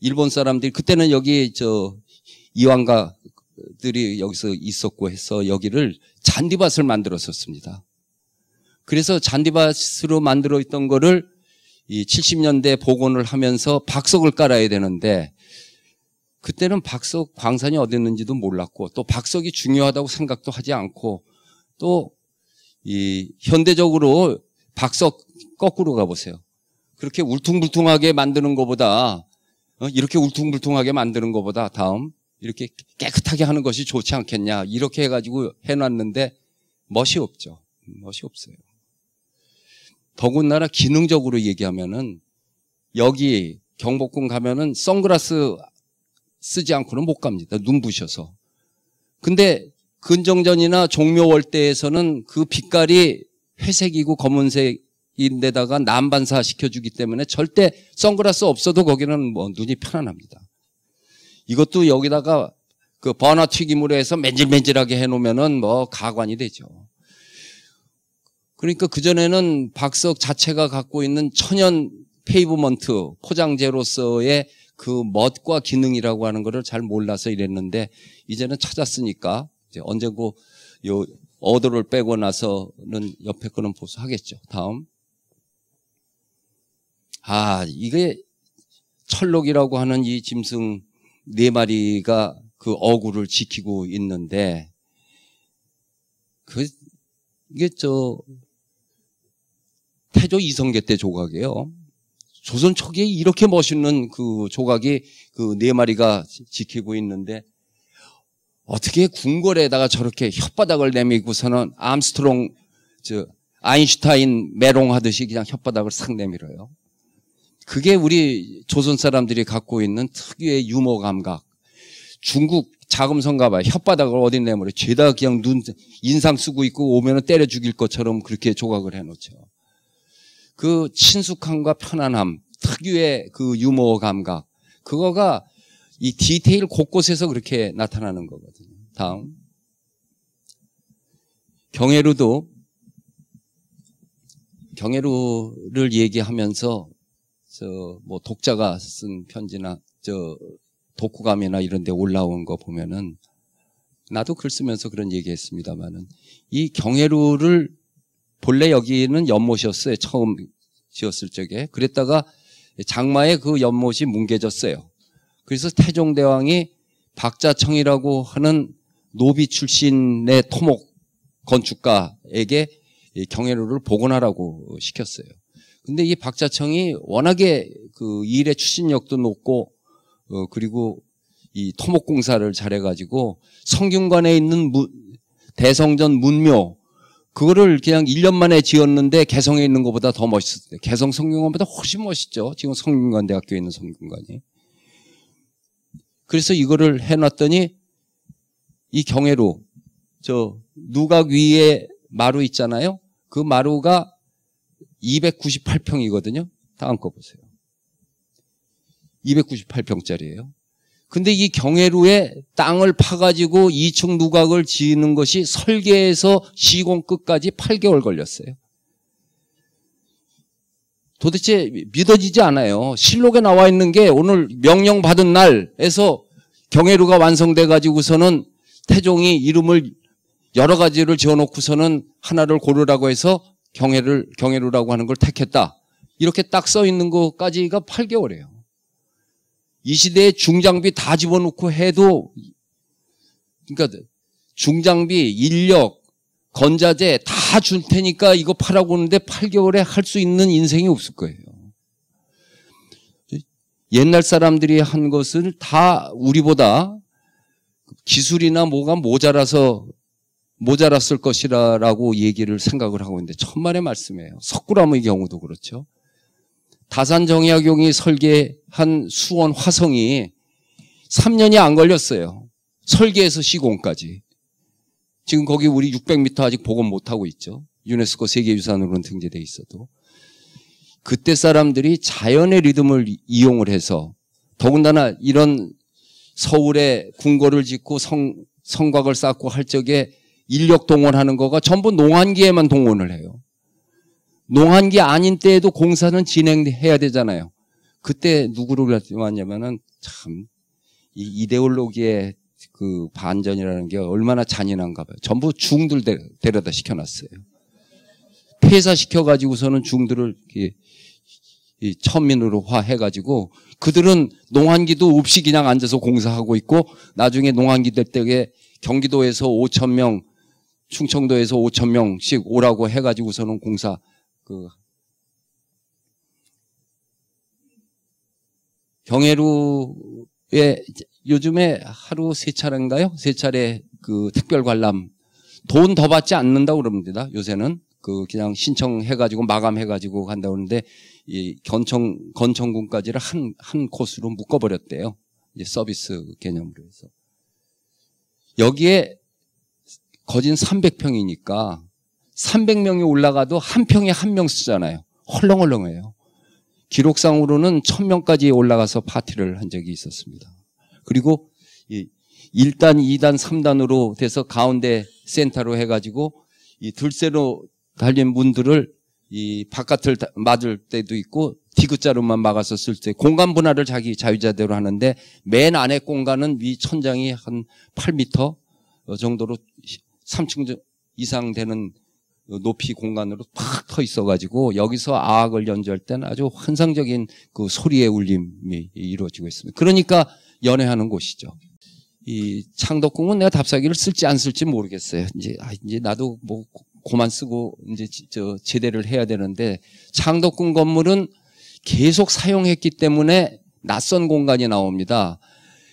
일본 사람들이 그때는 여기 저 이왕가 가족들이 여기서 있었고 해서 여기를 잔디밭을 만들었었습니다. 그래서 잔디밭으로 만들어 있던 거를 이 70년대 복원을 하면서 박석을 깔아야 되는데 그때는 박석 광산이 어딨는지도 몰랐고 또 박석이 중요하다고 생각도 하지 않고 또이 현대적으로 박석 거꾸로 가보세요. 그렇게 울퉁불퉁하게 만드는 것보다 어, 이렇게 울퉁불퉁하게 만드는 것보다 다음 이렇게 깨끗하게 하는 것이 좋지 않겠냐. 이렇게 해가지고 해놨는데 멋이 없죠. 멋이 없어요. 더군다나 기능적으로 얘기하면은 여기 경복궁 가면은 선글라스 쓰지 않고는 못 갑니다. 눈부셔서. 근데 근정전이나 종묘월대에서는 그 빛깔이 회색이고 검은색인데다가 난반사 시켜주기 때문에 절대 선글라스 없어도 거기는 뭐 눈이 편안합니다. 이것도 여기다가 그 버너 튀김으로 해서 맨질맨질하게 해놓으면은 뭐 가관이 되죠. 그러니까 그전에는 박석 자체가 갖고 있는 천연 페이브먼트 포장재로서의 그 멋과 기능이라고 하는 거를 잘 몰라서 이랬는데 이제는 찾았으니까 이제 언제고 요 어도를 빼고 나서는 옆에 거는 보수하겠죠. 다음. 아, 이게 철록이라고 하는 이 짐승 네 마리가 그 어구를 지키고 있는데 그 이게 저 태조 이성계 때 조각이에요. 조선 초기에 이렇게 멋있는 그 조각이 그 네 마리가 지키고 있는데 어떻게 궁궐에다가 저렇게 혓바닥을 내밀고서는 암스트롱 저 아인슈타인 메롱 하듯이 그냥 혓바닥을 싹 내밀어요. 그게 우리 조선 사람들이 갖고 있는 특유의 유머 감각. 중국 자금성가 봐요. 혓바닥을 어디 내버려. 죄다 그냥 눈, 인상 쓰고 있고 오면은 때려 죽일 것처럼 그렇게 조각을 해놓죠. 그 친숙함과 편안함, 특유의 그 유머 감각. 그거가 이 디테일 곳곳에서 그렇게 나타나는 거거든요. 다음. 경혜루도 경혜루를 얘기하면서 저뭐 독자가 쓴 편지나 저 독후감이나 이런 데 올라온 거 보면은 나도 글 쓰면서 그런 얘기 했습니다만은 이 경해루를 본래 여기는 연못이었어요. 처음 지었을 적에. 그랬다가 장마에 그 연못이 뭉개졌어요. 그래서 태종대왕이 박자청이라고 하는 노비 출신의 토목 건축가에게 경해루를 복원하라고 시켰어요. 근데 이 박자청이 워낙에 그 일의 추진력도 높고 어 그리고 이 토목공사를 잘해가지고 성균관에 있는 무, 대성전 문묘 그거를 그냥 1년 만에 지었는데 개성에 있는 것보다 더 멋있을 때 개성 성균관보다 훨씬 멋있죠. 지금 성균관 대학교에 있는 성균관이. 그래서 이거를 해놨더니 이 경회로 저 누각 위에 마루 있잖아요. 그 마루가 298평이거든요. 다음 거 보세요. 298평짜리예요. 근데 이 경해루에 땅을 파가지고 2층 누각을 지는 것이 설계에서 시공 끝까지 8개월 걸렸어요. 도대체 믿어지지 않아요. 실록에 나와 있는 게 오늘 명령 받은 날에서 경해루가 완성돼 가지고서는 태종이 이름을 여러 가지를 지어놓고서는 하나를 고르라고 해서 경혜를 경혜루라고 하는 걸 택했다. 이렇게 딱 써 있는 것까지가 8개월이에요. 이 시대에 중장비 다 집어넣고 해도 그러니까 중장비, 인력, 건자재 다 줄 테니까 이거 팔라고 하는데 8개월에 할 수 있는 인생이 없을 거예요. 옛날 사람들이 한 것을 다 우리보다 기술이나 뭐가 모자라서 모자랐을 것이라고 얘기를 생각을 하고 있는데 천만의 말씀이에요. 석굴암의 경우도 그렇죠. 다산 정약용이 설계한 수원 화성이 3년이 안 걸렸어요. 설계에서 시공까지. 지금 거기 우리 600m 아직 복원 못하고 있죠. 유네스코 세계유산으로는 등재돼 있어도. 그때 사람들이 자연의 리듬을 이용을 해서 더군다나 이런 서울에 궁궐을 짓고 성, 성곽을 쌓고 할 적에 인력 동원하는 거가 전부 농한기에만 동원을 해요. 농한기 아닌 때에도 공사는 진행해야 되잖아요. 그때 누구를 왔냐면은 참 이 이데올로기의 그 반전이라는 게 얼마나 잔인한가 봐요. 전부 중들 데려다 시켜놨어요. 폐사시켜가지고서는 중들을 이 천민으로화 해가지고 그들은 농한기도 없이 그냥 앉아서 공사하고 있고 나중에 농한기 될 때에 경기도에서 5천 명 충청도에서 5천 명씩 오라고 해가지고서는 공사 그 경해루에 요즘에 하루 세 차례인가요? 세 차례 그 특별 관람 돈 더 받지 않는다고 그럽니다. 요새는 그 그냥 신청해가지고 마감해가지고 간다 그러는데 이 건청 건청군까지를 한 한 코스로 묶어버렸대요. 이제 서비스 개념으로 해서 여기에 거진 300평이니까 300명이 올라가도 한 평에 한 명 쓰잖아요. 헐렁헐렁해요. 기록상으로는 1000명까지 올라가서 파티를 한 적이 있었습니다. 그리고 이 1단, 2단, 3단으로 돼서 가운데 센터로 해가지고 이 둘째로 달린 문들을 이 바깥을 맞을 때도 있고 디귿자로만 막았었을 때 공간 분할을 자기 자유자대로 하는데 맨 안에 공간은 위 천장이 한 8m 정도로 3층 이상 되는 높이 공간으로 팍터 있어가지고 여기서 아악을 연주할 때는 아주 환상적인 그 소리의 울림이 이루어지고 있습니다. 그러니까 연애하는 곳이죠. 이 창덕궁은 내가 답사기를 쓸지 안 쓸지 모르겠어요. 이제 아, 이제 나도 뭐 고만 쓰고 이제 저 제대를 해야 되는데 창덕궁 건물은 계속 사용했기 때문에 낯선 공간이 나옵니다.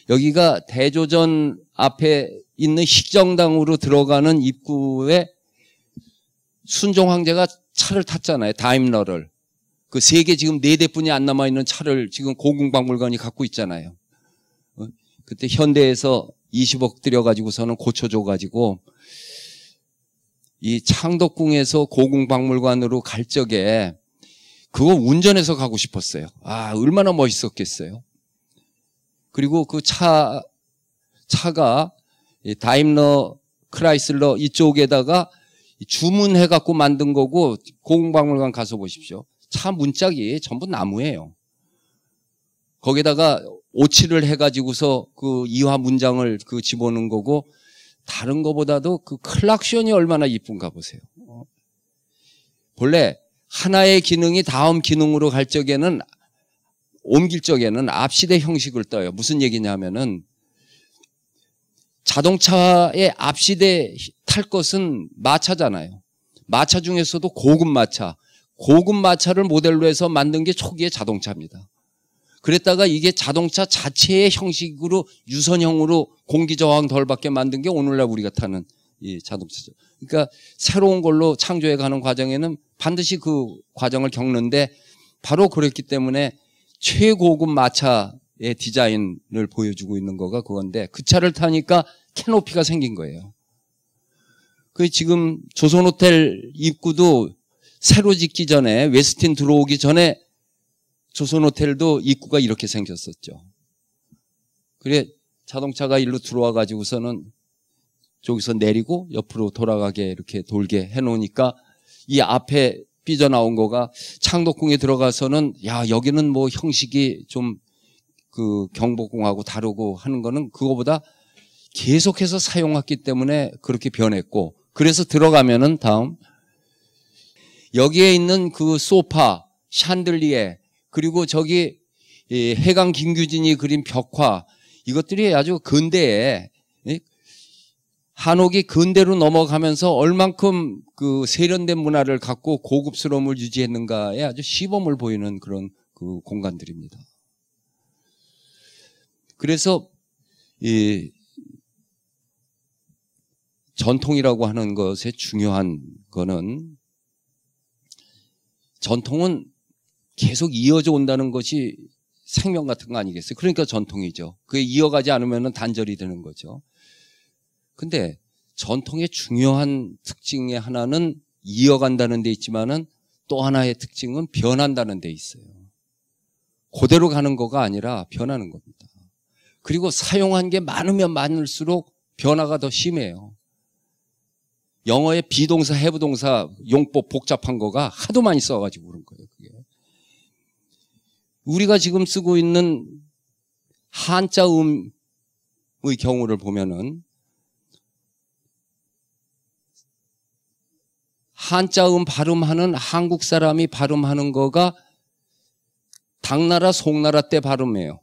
여기가 대조전 앞에 있는 식정당으로 들어가는 입구에 순종 황제가 차를 탔잖아요. 다임러를. 그 세계 지금 네 대뿐이 안 남아있는 차를 지금 고궁박물관이 갖고 있잖아요. 어? 그때 현대에서 20억 들여가지고서는 고쳐줘가지고 이 창덕궁에서 고궁박물관으로 갈 적에 그거 운전해서 가고 싶었어요. 아, 얼마나 멋있었겠어요. 그리고 그 차, 차가 다임러, 크라이슬러 이쪽에다가 주문해갖고 만든 거고 고궁박물관 가서 보십시오. 차 문짝이 전부 나무예요. 거기다가 오치를 해가지고서 그 이화 문장을 그 집어넣은 거고 다른 거보다도 그 클락션이 얼마나 이쁜가 보세요. 어. 본래 하나의 기능이 다음 기능으로 갈 적에는 옮길 적에는 앞시대 형식을 떠요. 무슨 얘기냐면은 자동차의 앞시대 탈 것은 마차잖아요. 마차 중에서도 고급 마차, 고급 마차를 모델로 해서 만든 게 초기의 자동차입니다. 그랬다가 이게 자동차 자체의 형식으로 유선형으로 공기 저항 덜 받게 만든 게 오늘날 우리가 타는 이 자동차죠. 그러니까 새로운 걸로 창조해 가는 과정에는 반드시 그 과정을 겪는데 바로 그랬기 때문에 최고급 마차의 디자인을 보여주고 있는 거가 그건데 그 차를 타니까 캐노피가 생긴 거예요. 그 지금 조선호텔 입구도 새로 짓기 전에 웨스틴 들어오기 전에 조선호텔도 입구가 이렇게 생겼었죠. 그래 자동차가 일로 들어와 가지고서는 저기서 내리고 옆으로 돌아가게 이렇게 돌게 해놓으니까 이 앞에 삐져나온 거가 창덕궁에 들어가서는 야 여기는 뭐 형식이 좀 그 경복궁하고 다르고 하는 거는 그거보다 계속해서 사용했기 때문에 그렇게 변했고 그래서 들어가면은 다음 여기에 있는 그 소파 샨들리에 그리고 저기 해강 김규진이 그린 벽화 이것들이 아주 근대에 한옥이 근대로 넘어가면서 얼만큼 그 세련된 문화를 갖고 고급스러움을 유지했는가에 아주 시범을 보이는 그런 그 공간들입니다. 그래서 이 전통이라고 하는 것의 중요한 거는 전통은 계속 이어져 온다는 것이 생명 같은 거 아니겠어요? 그러니까 전통이죠. 그게 이어가지 않으면 단절이 되는 거죠. 근데 전통의 중요한 특징의 하나는 이어간다는 데 있지만은 또 하나의 특징은 변한다는 데 있어요. 그대로 가는 거가 아니라 변하는 겁니다. 그리고 사용한 게 많으면 많을수록 변화가 더 심해요. 영어의 비동사, 해부동사, 용법 복잡한 거가 하도 많이 써가지고 그런 거예요, 그게. 우리가 지금 쓰고 있는 한자 음의 경우를 보면은 한자음 발음하는 한국 사람이 발음하는 거가 당나라, 송나라 때 발음이에요.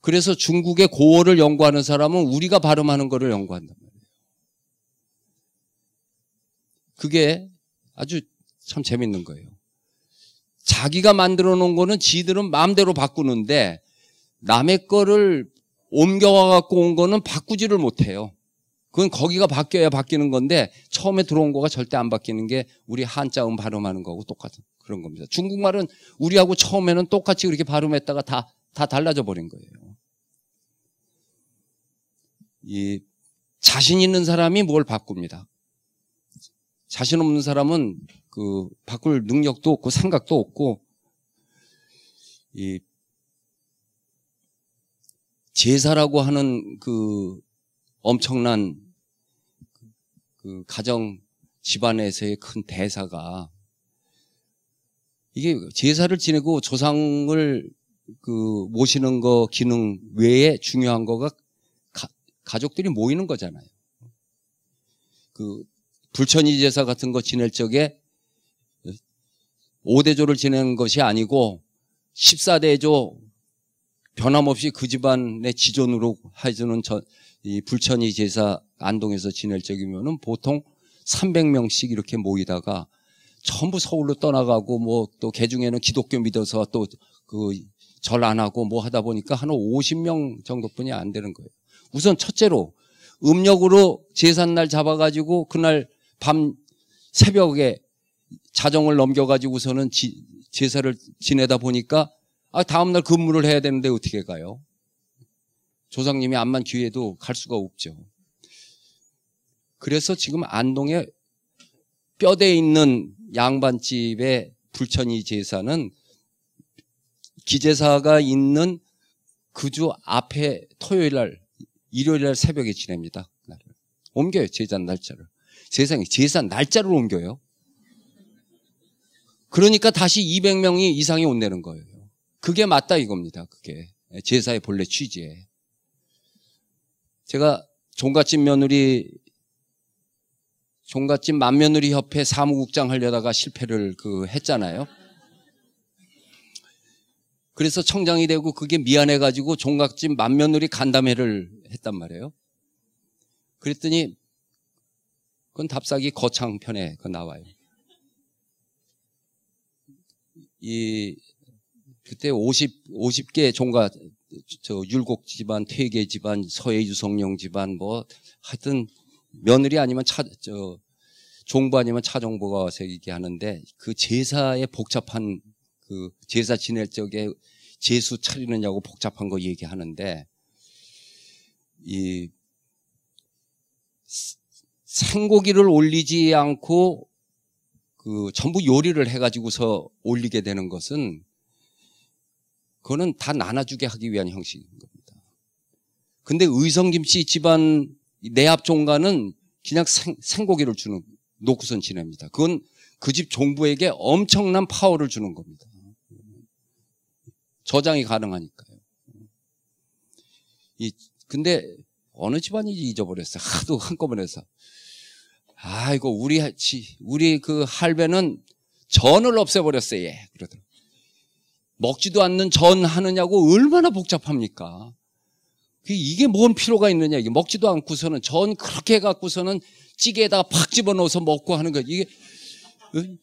그래서 중국의 고어를 연구하는 사람은 우리가 발음하는 거를 연구한단 말이에요. 그게 아주 참 재밌는 거예요. 자기가 만들어 놓은 거는 지들은 마음대로 바꾸는데 남의 거를 옮겨와 갖고 온 거는 바꾸지를 못해요. 그건 거기가 바뀌어야 바뀌는 건데 처음에 들어온 거가 절대 안 바뀌는 게 우리 한자음 발음하는 거하고 똑같은 그런 겁니다. 중국말은 우리하고 처음에는 똑같이 그렇게 발음했다가 다, 다 달라져 버린 거예요. 이 자신 있는 사람이 뭘 바꿉니다. 자신 없는 사람은 그 바꿀 능력도 없고 생각도 없고 이 제사라고 하는 그 엄청난 그 가정 집안에서의 큰 대사가 이게 제사를 지내고 조상을 그 모시는 거 기능 외에 중요한 거가 가, 가족들이 모이는 거잖아요. 그 불천이 제사 같은 거 지낼 적에 5대조를 지내는 것이 아니고 14대조 변함없이 그 집안의 지존으로 해주는 이 불천이 제사 안동에서 지낼 적이면은 보통 300명씩 이렇게 모이다가 전부 서울로 떠나가고 뭐 또 개중에는 기독교 믿어서 또 그 절 안 하고 뭐 하다 보니까 한 50명 정도뿐이 안 되는 거예요. 우선 첫째로 음력으로 제삿날 잡아가지고 그날 밤 새벽에 자정을 넘겨가지고서는 지, 제사를 지내다 보니까 아 다음날 근무를 해야 되는데 어떻게 가요? 조상님이 암만 기회도 갈 수가 없죠. 그래서 지금 안동에 뼈대 있는 양반집의 불천이 제사는 기제사가 있는 그 주 앞에 토요일 날, 일요일 날 새벽에 지냅니다. 옮겨요, 제사 날짜를. 세상에 제사 날짜를 옮겨요. 그러니까 다시 200명이 이상이 온다는 거예요. 그게 맞다 이겁니다. 그게. 제사의 본래 취지에. 제가 종갓집 며느리 종갓집 맏며느리 협회 사무국장 하려다가 실패를 그 했잖아요. 그래서 청장이 되고 그게 미안해가지고 종갓집 맏며느리 간담회를 했단 말이에요. 그랬더니 그건 답사기 거창편에 그 나와요. 이 그때 50 50개 종각 저 율곡 집안, 퇴계 집안, 서해 유성룡 집안 뭐 하여튼 며느리 아니면 차, 저 종부 아니면 차종부가 와서 얘기하는데 그 제사의 복잡한 그 제사 지낼 적에 제수 차리느냐고 복잡한 거 얘기하는데 이 생고기를 올리지 않고 그 전부 요리를 해가지고서 올리게 되는 것은 그거는 다 나눠주게 하기 위한 형식인 겁니다. 근데 의성김 씨 집안 내압 종가는 그냥 생, 생고기를 주는 놓고선 지냅니다. 그건 그 집 종부에게 엄청난 파워를 주는 겁니다. 저장이 가능하니까요. 이 근데 어느 집안이 잊어버렸어. 하도 한꺼번에 해서. 아, 이거 우리, 우리 그 할배는 전을 없애버렸어요. 예. 그러더라고. 먹지도 않는 전 하느냐고 얼마나 복잡합니까? 그 이게 뭔 필요가 있느냐. 이게 먹지도 않고서는 전 그렇게 해갖고서는 찌개에다가 팍 집어넣어서 먹고 하는 거 이게 어? 그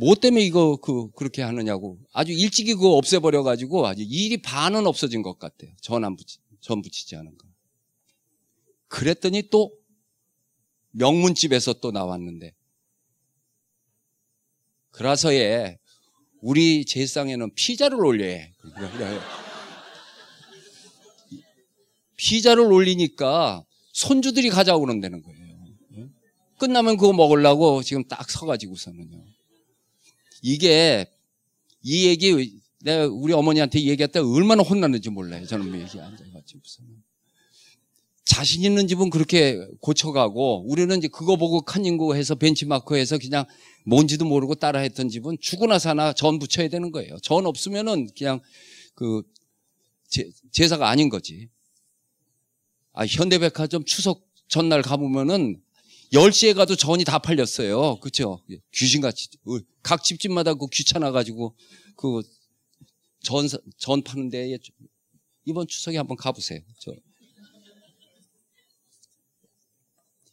뭐 때문에 이거 그 그렇게 하느냐고 아주 일찍이 그거 없애버려 가지고 아주 일이 반은 없어진 것 같아요. 전 안 붙이 전 붙이지 않은 거. 그랬더니 또 명문집에서 또 나왔는데 그라서에 우리 제상에는 피자를 올려야 해. 그러니까 피자를 올리니까 손주들이 가자고 그런다는 거예요. 끝나면 그거 먹으려고 지금 딱 서가지고서는요. 이게 이 얘기 내가 우리 어머니한테 얘기했다 얼마나 혼났는지 몰라요. 저는 얘기 앉아가지고서는. 자신 있는 집은 그렇게 고쳐가고 우리는 이제 그거 보고 칸인구 해서 벤치마크 해서 그냥 뭔지도 모르고 따라했던 집은 죽으나 사나 전 붙여야 되는 거예요. 전 없으면은 그냥 그 제, 제사가 아닌 거지. 아, 현대백화점 추석 전날 가보면은 10시에 가도 전이 다 팔렸어요. 그쵸 귀신같이 어, 각 집집마다 그 귀찮아 가지고 그 전 전 파는 데에 이번 추석에 한번 가 보세요.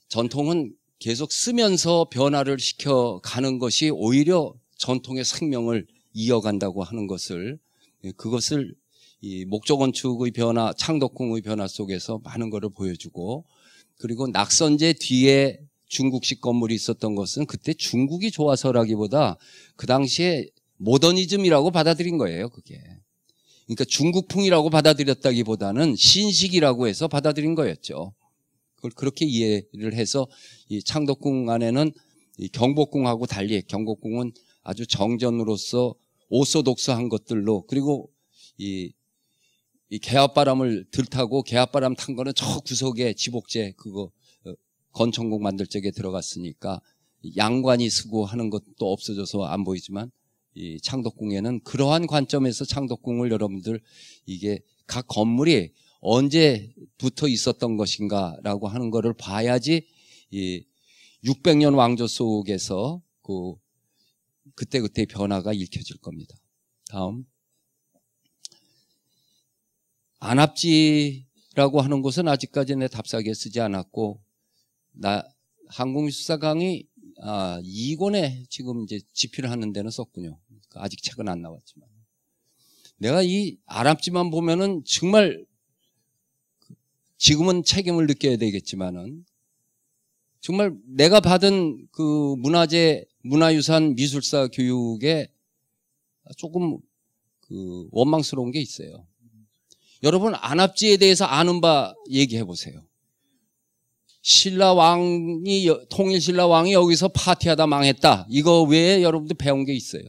전통은 계속 쓰면서 변화를 시켜가는 것이 오히려 전통의 생명을 이어간다고 하는 것을 예, 그것을 이 목조건축의 변화, 창덕궁의 변화 속에서 많은 것을 보여주고 그리고 낙선제 뒤에 중국식 건물이 있었던 것은 그때 중국이 좋아서라기보다 그 당시에 모더니즘이라고 받아들인 거예요, 그게. 그러니까 중국풍이라고 받아들였다기보다는 신식이라고 해서 받아들인 거였죠. 그걸 그렇게 이해를 해서 이 창덕궁 안에는 이 경복궁하고 달리 경복궁은 아주 정전으로서 오소독소한 것들로 그리고 이, 이 개합바람을 들타고 개합바람 탄 거는 저 구석에 지복제 그거 어, 건천궁 만들 적에 들어갔으니까 양관이 쓰고 하는 것도 없어져서 안 보이지만 이 창덕궁에는 그러한 관점에서 창덕궁을 여러분들 이게 각 건물이 언제부터 있었던 것인가라고 하는 것을 봐야지 이 600년 왕조 속에서 그 그때그때 변화가 읽혀질 겁니다. 다음. 안압지라고 하는 곳은 아직까지내 답사기에 쓰지 않았고, 나, 국미술사강이 아, 2권에 지금 이제 집필을 하는 데는 썼군요. 아직 책은 안 나왔지만. 내가 이 안압지만 보면은 정말 지금은 책임을 느껴야 되겠지만은 정말 내가 받은 그 문화재, 문화유산 미술사 교육에 조금 그 원망스러운 게 있어요. 여러분 안압지에 대해서 아는 바 얘기해 보세요. 신라 왕이 통일 신라 왕이 여기서 파티하다 망했다. 이거 외에 여러분들 배운 게 있어요.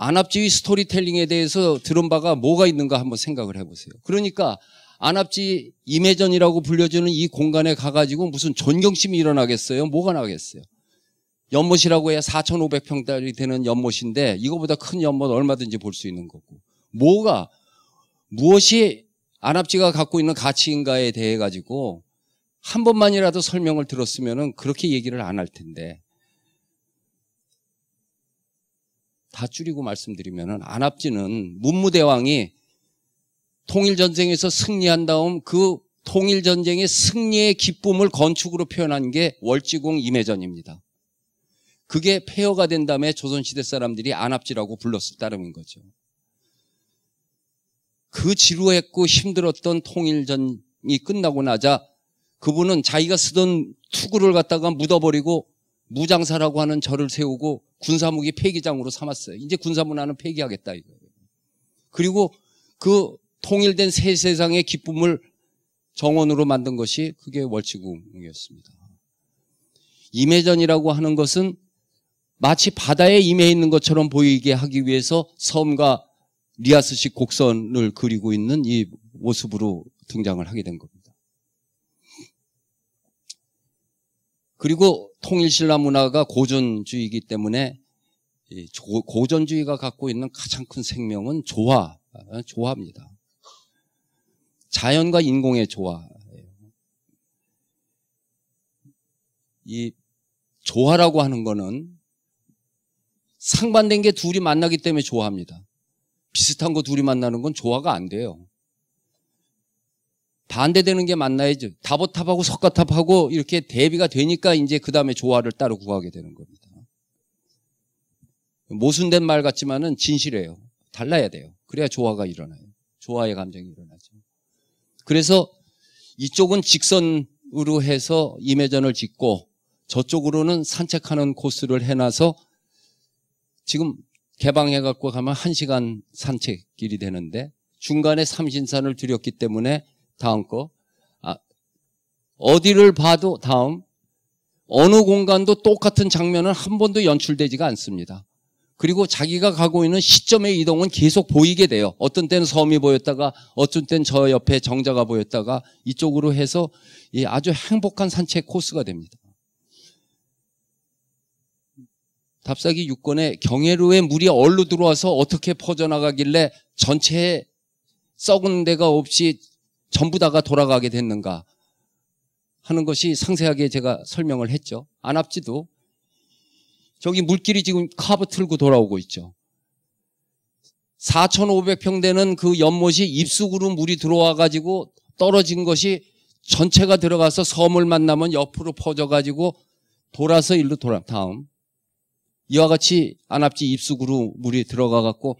안압지의 스토리텔링에 대해서 들은 바가 뭐가 있는가 한번 생각을 해보세요. 그러니까 안압지 임해전이라고 불려지는 이 공간에 가가지고 무슨 존경심이 일어나겠어요? 뭐가 나겠어요? 연못이라고 해야 4,500평짜리 되는 연못인데 이거보다 큰 연못 얼마든지 볼 수 있는 거고 뭐가 무엇이 안압지가 갖고 있는 가치인가에 대해 가지고 한 번만이라도 설명을 들었으면은 그렇게 얘기를 안 할 텐데 다 줄이고 말씀드리면은 안압지는 문무대왕이 통일전쟁에서 승리한 다음 그 통일전쟁의 승리의 기쁨을 건축으로 표현한 게 월지공 임해전입니다. 그게 폐허가 된 다음에 조선시대 사람들이 안압지라고 불렀을 따름인 거죠. 그 지루했고 힘들었던 통일전이 끝나고 나자 그분은 자기가 쓰던 투구를 갖다가 묻어버리고 무장사라고 하는 절을 세우고 군사무기 폐기장으로 삼았어요. 이제 군사문화는 폐기하겠다 이거예요. 그리고 그 통일된 새 세상의 기쁨을 정원으로 만든 것이 그게 월치궁이었습니다. 임해전이라고 하는 것은 마치 바다에 임해 있는 것처럼 보이게 하기 위해서 섬과 리아스식 곡선을 그리고 있는 이 모습으로 등장을 하게 된 겁니다. 그리고 통일신라 문화가 고전주의이기 때문에 고전주의가 갖고 있는 가장 큰 생명은 조화, 어, 조화입니다. 자연과 인공의 조화. 이 조화라고 하는 거는 상반된 게 둘이 만나기 때문에 조화합니다 비슷한 거 둘이 만나는 건 조화가 안 돼요. 반대되는 게맞나요지 다보탑하고 석가탑하고 이렇게 대비가 되니까 이제 그 다음에 조화를 따로 구하게 되는 겁니다. 모순된 말 같지만은 진실해요. 달라야 돼요. 그래야 조화가 일어나요. 조화의 감정이 일어나죠. 그래서 이쪽은 직선으로 해서 임해전을 짓고 저쪽으로는 산책하는 코스를 해놔서 지금 개방해갖고 가면 1시간 산책길이 되는데 중간에 삼신산을 들였기 때문에 다음 거. 아, 어디를 봐도 다음. 어느 공간도 똑같은 장면은 한 번도 연출되지가 않습니다. 그리고 자기가 가고 있는 시점의 이동은 계속 보이게 돼요. 어떤 때는 섬이 보였다가 어떤 때는 저 옆에 정자가 보였다가 이쪽으로 해서 아주 행복한 산책 코스가 됩니다. 답사기 6권에 경해루에 물이 얼로 들어와서 어떻게 퍼져나가길래 전체에 썩은 데가 없이 전부 다가 돌아가게 됐는가 하는 것이 상세하게 제가 설명을 했죠. 안압지도 저기 물길이 지금 카브 틀고 돌아오고 있죠. 4,500평 되는 그 연못이 입수구로 물이 들어와 가지고 떨어진 것이 전체가 들어가서 섬을 만나면 옆으로 퍼져 가지고 돌아서 일로 돌아 다음 이와 같이 안압지 입수구로 물이 들어가 갖고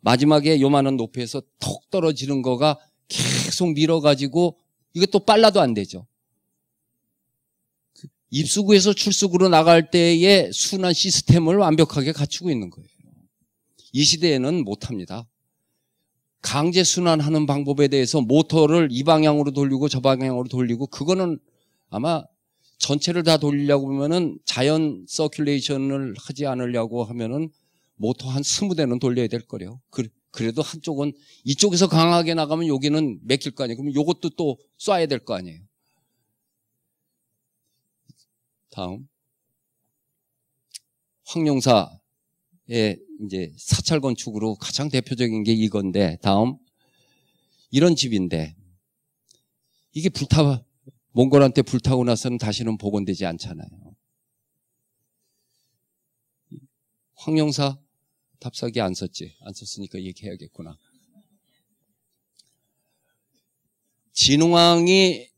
마지막에 요만한 높이에서 톡 떨어지는 거가 계속 밀어가지고 이게 또 빨라도 안 되죠. 그 입수구에서 출수구로 나갈 때의 순환 시스템을 완벽하게 갖추고 있는 거예요. 이 시대에는 못합니다. 강제 순환하는 방법에 대해서 모터를 이 방향으로 돌리고 저 방향으로 돌리고 그거는 아마 전체를 다 돌리려고 하면은 자연 서큘레이션을 하지 않으려고 하면은 모터 한 스무 대는 돌려야 될 거래요. 그 그래도 한쪽은 이쪽에서 강하게 나가면 여기는 맥힐 거 아니에요. 그럼 이것도 또 쏴야 될 거 아니에요. 다음. 황룡사의 이제 사찰 건축으로 가장 대표적인 게 이건데, 다음. 이런 집인데, 이게 불타, 몽골한테 불타고 나서는 다시는 복원되지 않잖아요. 황룡사 답사기 안 썼지. 안 썼으니까 얘기해야겠구나. 진흥왕이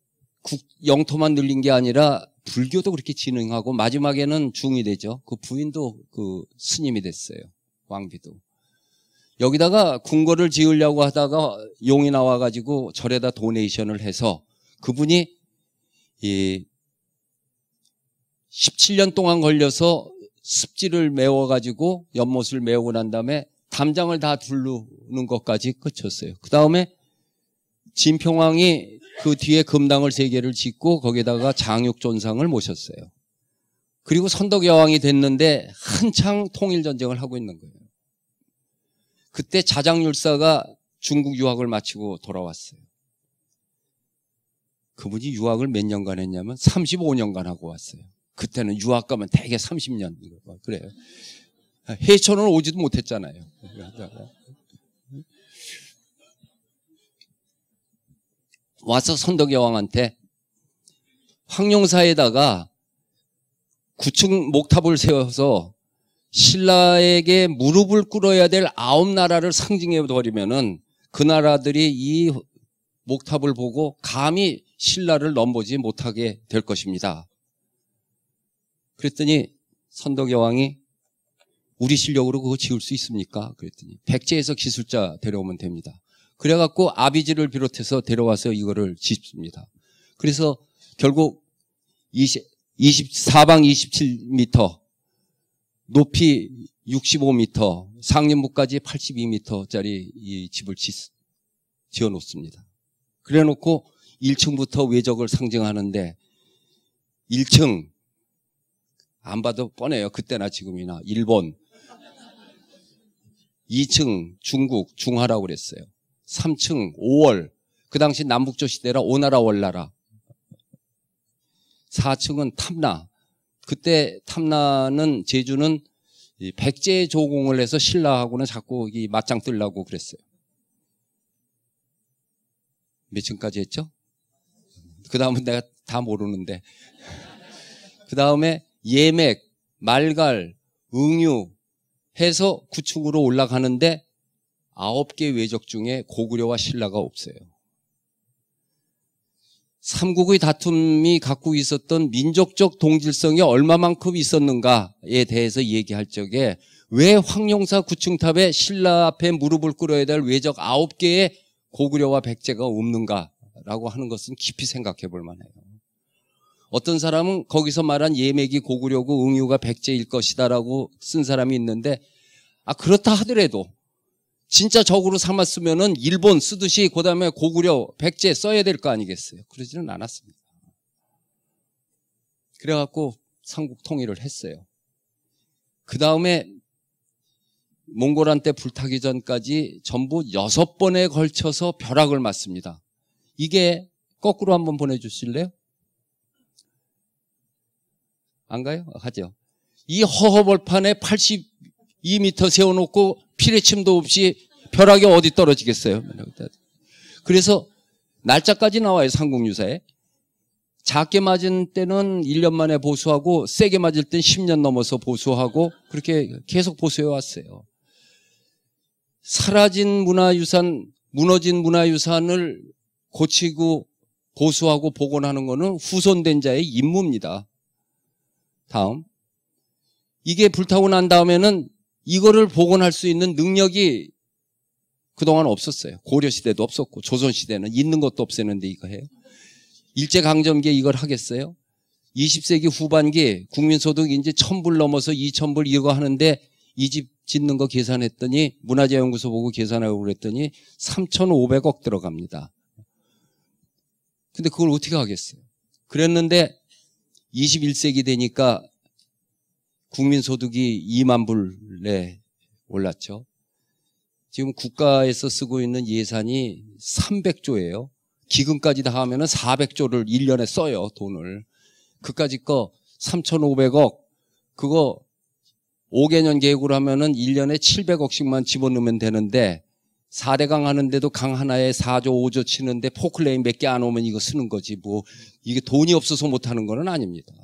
국, 영토만 늘린 게 아니라 불교도 그렇게 진흥하고 마지막에는 중이 되죠. 그 부인도 그 스님이 됐어요. 왕비도. 여기다가 궁궐을 지으려고 하다가 용이 나와가지고 절에다 도네이션을 해서 그분이 이 17년 동안 걸려서 습지를 메워가지고 연못을 메우고 난 다음에 담장을 다 둘르는 것까지 끝쳤어요. 그 다음에 진평왕이 그 뒤에 금당을 세 개를 짓고 거기다가 에 장육존상을 모셨어요. 그리고 선덕여왕이 됐는데 한창 통일전쟁을 하고 있는 거예요. 그때 자장률사가 중국 유학을 마치고 돌아왔어요. 그분이 유학을 몇 년간 했냐면 35년간 하고 왔어요. 그때는 유학 가면 대개 30년 그래요. 해천은 오지도 못했잖아요. 와서 선덕여왕한테 황룡사에다가 9층 목탑을 세워서 신라에게 무릎을 꿇어야 될 아홉 나라를 상징해 버리면은 그 나라들이 이 목탑을 보고 감히 신라를 넘보지 못하게 될 것입니다. 그랬더니 선덕여왕이 우리 실력으로 그거 지을수 있습니까? 그랬더니 백제에서 기술자 데려오면 됩니다. 그래갖고 아비지를 비롯해서 데려와서 이거를 짓습니다. 그래서 결국 20, 24방 27m 높이 65m 상륜부까지 82m짜리 이 집을 짓, 지어 놓습니다. 그래 놓고 1층부터 외적을 상징하는데 1층 안 봐도 뻔해요. 그때나 지금이나. 일본. 2층 중국 중하라고 그랬어요. 3층 5월. 그 당시 남북조 시대라 오나라 월나라. 4층은 탐나. 그때 탐나는 제주는 백제 조공을 해서 신라하고는 자꾸 이 맞짱 뜰려고 그랬어요. 몇 층까지 했죠? 그 다음은 내가 다 모르는데. 그 다음에 예맥, 말갈, 응유 해서 구축으로 올라가는데 아홉 개 외적 중에 고구려와 신라가 없어요. 삼국의 다툼이 갖고 있었던 민족적 동질성이 얼마만큼 있었는가에 대해서 얘기할 적에 왜 황룡사 구층탑에 신라 앞에 무릎을 꿇어야 될 외적 아홉 개의 고구려와 백제가 없는가라고 하는 것은 깊이 생각해 볼 만해요. 어떤 사람은 거기서 말한 예맥이 고구려고 응유가 백제일 것이다라고 쓴 사람이 있는데 아 그렇다 하더라도 진짜 적으로 삼았으면은 일본 쓰듯이 그다음에 고구려 백제 써야 될 거 아니겠어요? 그러지는 않았습니다. 그래갖고 삼국 통일을 했어요. 그 다음에 몽골한테 불타기 전까지 전부 여섯 번에 걸쳐서 벼락을 맞습니다. 이게 거꾸로 한번 보내주실래요? 안 가요? 가죠. 이 허허벌판에 82m 세워놓고 피뢰침도 없이 벼락이 어디 떨어지겠어요? 그래서 날짜까지 나와요, 삼국유사에 작게 맞은 때는 1년 만에 보수하고 세게 맞을 땐 10년 넘어서 보수하고 그렇게 계속 보수해 왔어요. 사라진 문화유산, 무너진 문화유산을 고치고 보수하고 복원하는 것은 후손된 자의 임무입니다. 다음. 이게 불타고 난 다음에는 이거를 복원할 수 있는 능력이 그동안 없었어요. 고려시대도 없었고, 조선시대는 있는 것도 없었는데 이거 해요. 일제강점기에 이걸 하겠어요? 20세기 후반기 국민소득 이제 1000불 넘어서 2000불 이거 하는데 이 집 짓는 거 계산했더니 문화재연구소 보고 계산하고 그랬더니 3,500억 들어갑니다. 근데 그걸 어떻게 하겠어요? 그랬는데 21세기 되니까 국민소득이 2만 불에 올랐죠. 지금 국가에서 쓰고 있는 예산이 300조예요. 기금까지 다 하면 은 400조를 1년에 써요, 돈을. 그까지 거 3,500억, 그거 5개년 계획으로 하면은 1년에 700억씩만 집어넣으면 되는데 4대강 하는데도 강 하나에 4조, 5조 치는데 포클레인 몇 개 안 오면 이거 쓰는 거지. 뭐, 이게 돈이 없어서 못하는 거는 아닙니다.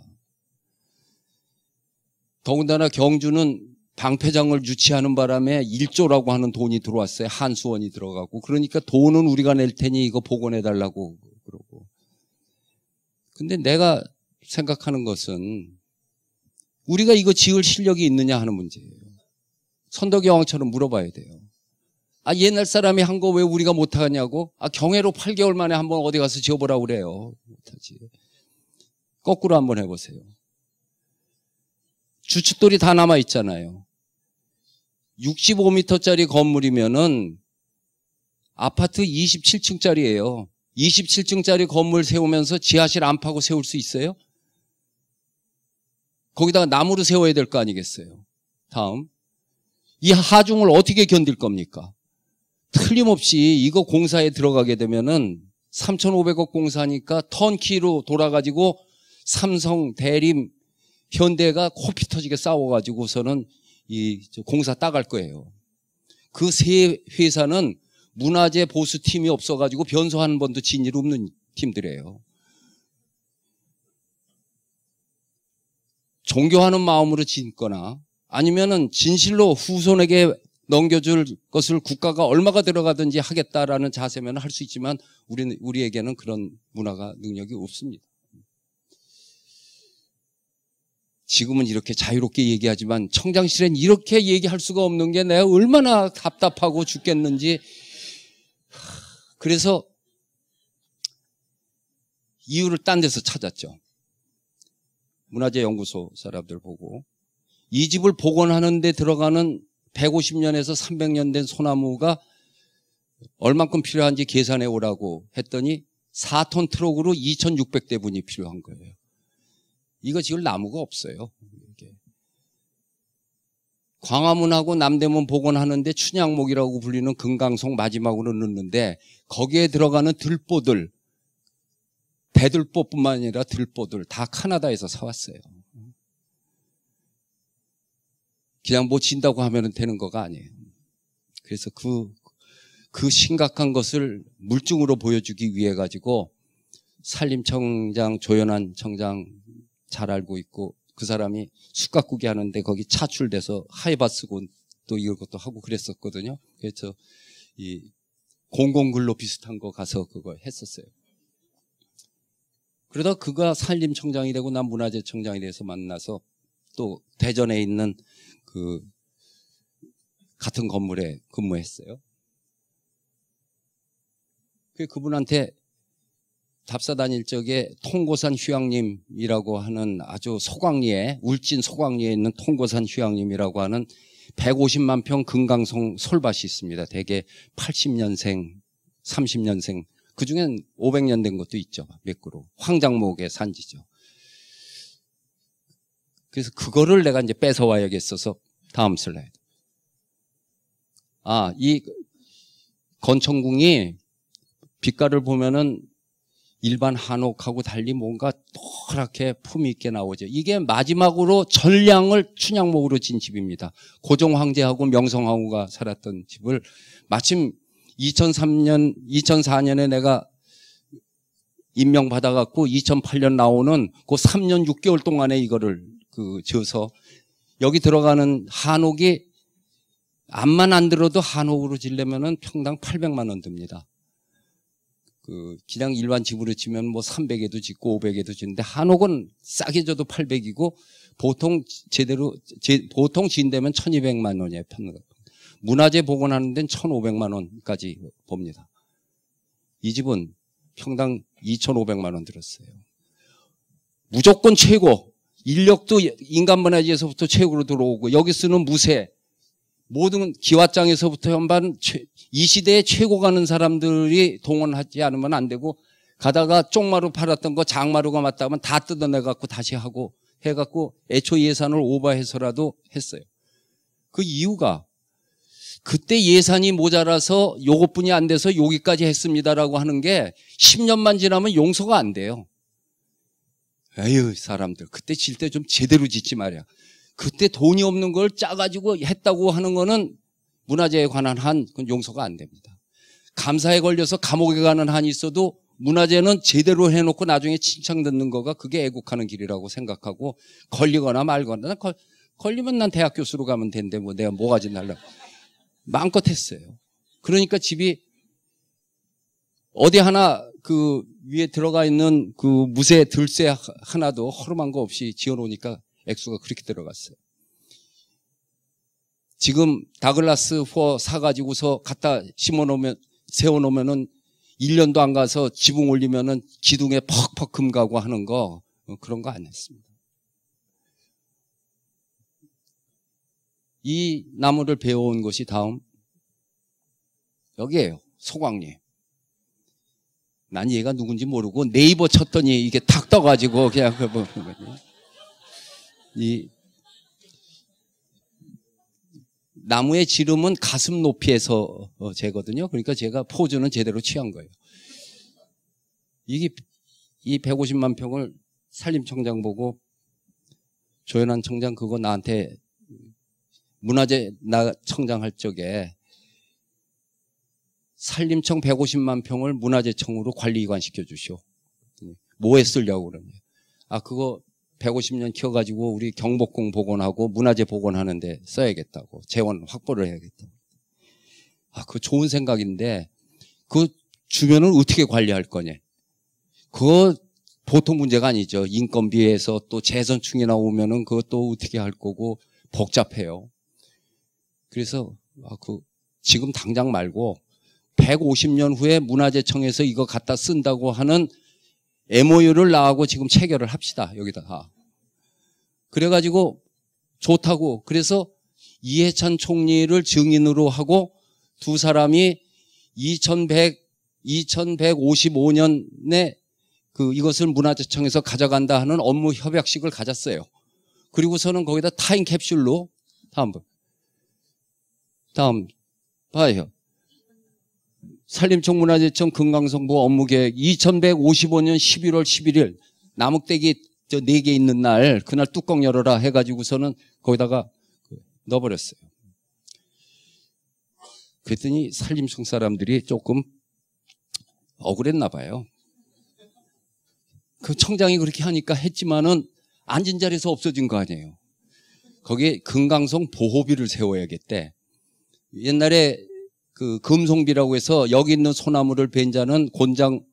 더군다나 경주는 방패장을 유치하는 바람에 1조라고 하는 돈이 들어왔어요. 한수원이 들어가고. 그러니까 돈은 우리가 낼 테니 이거 복원해달라고 그러고. 근데 내가 생각하는 것은 우리가 이거 지을 실력이 있느냐 하는 문제예요. 선덕여왕처럼 물어봐야 돼요. 아, 옛날 사람이 한 거 왜 우리가 못하냐고? 아, 경회로 8개월 만에 한 번 어디 가서 지어보라고 그래요. 못하지. 거꾸로 한 번 해보세요. 주춧돌이 다 남아있잖아요. 65m짜리 건물이면은 아파트 27층짜리예요. 27층짜리 건물 세우면서 지하실 안 파고 세울 수 있어요? 거기다가 나무를 세워야 될 거 아니겠어요? 다음. 이 하중을 어떻게 견딜 겁니까? 틀림없이 이거 공사에 들어가게 되면은 3,500억 공사니까 턴키로 돌아가지고 삼성, 대림, 현대가 코피 터지게 싸워가지고서는 이 공사 따갈 거예요. 그 세 회사는 문화재 보수팀이 없어가지고 변소 한 번도 진일 없는 팀들이에요. 종교하는 마음으로 짓거나 아니면은 진실로 후손에게 넘겨줄 것을 국가가 얼마가 들어가든지 하겠다라는 자세면 할 수 있지만 우리, 우리에게는 그런 문화가 능력이 없습니다. 지금은 이렇게 자유롭게 얘기하지만 청장실엔 이렇게 얘기할 수가 없는 게 내가 얼마나 답답하고 죽겠는지. 그래서 이유를 딴 데서 찾았죠. 문화재연구소 사람들 보고. 이 집을 복원하는 데 들어가는 150년에서 300년 된 소나무가 얼만큼 필요한지 계산해 오라고 했더니 4톤 트럭으로 2,600대분이 필요한 거예요. 이거 지금 나무가 없어요. 이게. 광화문하고 남대문 복원하는데 춘향목이라고 불리는 금강송 마지막으로 넣는데 거기에 들어가는 들보들 배들보뿐만 아니라 들보들 다 카나다에서 사왔어요. 그냥 뭐 진다고 하면 되는 거가 아니에요. 그래서 그, 그 심각한 것을 물증으로 보여주기 위해 가지고 산림청장, 조연한 청장 잘 알고 있고 그 사람이 숯가꾸기 하는데 거기 차출돼서 하이바 쓰고 또 이것도 하고 그랬었거든요. 그래서 이 공공근로 비슷한 거 가서 그걸 했었어요. 그러다 그가 산림청장이 되고 난 문화재청장이 돼서 만나서 또 대전에 있는 그 같은 건물에 근무했어요. 그 그분한테 답사 다닐 적에 통고산 휴양님이라고 하는 아주 소광리에 울진 소광리에 있는 통고산 휴양님이라고 하는 150만 평 금강송 솔밭이 있습니다. 대개 80년생, 30년생 그 중엔 500년 된 것도 있죠. 몇 그루 황장목의 산지죠. 그래서 그거를 내가 이제 뺏어와야겠어서 다음 슬라이드. 아, 이건청궁이 빛깔을 보면은 일반 한옥하고 달리 뭔가 동그랗게 품있게 이 나오죠. 이게 마지막으로 전량을 춘향목으로 진 집입니다. 고종 황제하고 명성 황후가 살았던 집을 마침 2003년, 2004년에 내가 임명받아갖고 2008년 나오는 그 3년 6개월 동안에 이거를 그 지어서 여기 들어가는 한옥이 암만 안 들어도 한옥으로 지려면은 평당 800만 원 듭니다. 그 그냥 일반 집으로 지면 뭐 300에도 짓고 500에도 짓는데 한옥은 싸게 줘도 800이고 보통 제대로 제, 보통 지인되면 1,200만 원이에요. 문화재 복원하는 데는 1,500만 원까지 봅니다. 이 집은 평당 2,500만 원 들었어요. 무조건 최고 인력도 인간문화재에서부터 최고로 들어오고 여기 쓰는 무쇠 모든 기왓장에서부터 현반 이 시대에 최고 가는 사람들이 동원하지 않으면 안 되고 가다가 쪽마루 팔았던 거 장마루가 맞다 면다 뜯어내 갖고 다시 하고 해 갖고 애초 예산을 오버해서라도 했어요. 그 이유가 그때 예산이 모자라서 요것뿐이 안 돼서 여기까지 했습니다라고 하는 게 10년만 지나면 용서가 안 돼요. 에휴 사람들 그때 질 때 좀 제대로 짓지 말이야. 그때 돈이 없는 걸 짜가지고 했다고 하는 거는 문화재에 관한 한 그건 용서가 안 됩니다. 감사에 걸려서 감옥에 가는 한이 있어도 문화재는 제대로 해놓고 나중에 칭찬 듣는 거가 그게 애국하는 길이라고 생각하고 걸리거나 말거나 난 걸, 걸리면 난 대학 교수로 가면 된대 뭐 내가 뭐가지 날라 마음껏 했어요. 그러니까 집이 어디 하나 그 위에 들어가 있는 그 무쇠 들쇠 하나도 허름한 거 없이 지어놓으니까 액수가 그렇게 들어갔어요. 지금 다글라스 4 사가지고서 갖다 심어놓으면 세워놓으면은 1년도 안 가서 지붕 올리면은 기둥에 퍽퍽 금 가고 하는 거 어, 그런 거안 했습니다. 이 나무를 베어온 것이 다음 여기에요. 소광리. 난 얘가 누군지 모르고 네이버 쳤더니 이게 탁 떠가지고 그냥 그 보는 거지. 이 나무의 지름은 가슴 높이에서 어, 재거든요. 그러니까 제가 포즈는 제대로 취한 거예요. 이게 이 150만 평을 산림청장 보고 조현한 청장 그거 나한테 문화재 나 청장 할 적에 산림청 150만 평을 문화재청으로 관리기관 시켜주시오. 뭐에 쓰려고 그러냐. 아, 그거 150년 키워가지고 우리 경복궁 복원하고 문화재 복원하는데 써야겠다고. 재원 확보를 해야겠다고. 아, 그 좋은 생각인데, 그 주변을 어떻게 관리할 거냐. 그거 보통 문제가 아니죠. 인건비에서 또 재선충이 나오면은 그것도 어떻게 할 거고 복잡해요. 그래서, 아, 그, 지금 당장 말고 150년 후에 문화재청에서 이거 갖다 쓴다고 하는 MOU를 나하고 지금 체결을 합시다. 여기다가. 그래가지고 좋다고. 그래서 이해찬 총리를 증인으로 하고 두 사람이 2100, 2155년에 그 이것을 문화재청에서 가져간다 하는 업무 협약식을 가졌어요. 그리고서는 거기다 타임 캡슐로 다음 번. 다음 봐요. 산림청문화재청 금강성부 업무계획 2155년 11월 11일 나무대기저 네 개 있는 날 그날 뚜껑 열어라 해가지고서는 거기다가 그 넣어버렸어요. 그랬더니 산림청 사람들이 조금 억울했나 봐요. 그 청장이 그렇게 하니까 했지만은 앉은 자리에서 없어진 거 아니에요. 거기에 금강성 보호비를 세워야겠대. 옛날에 그 금송비라고 해서 여기 있는 소나무를 벤 자는 곤장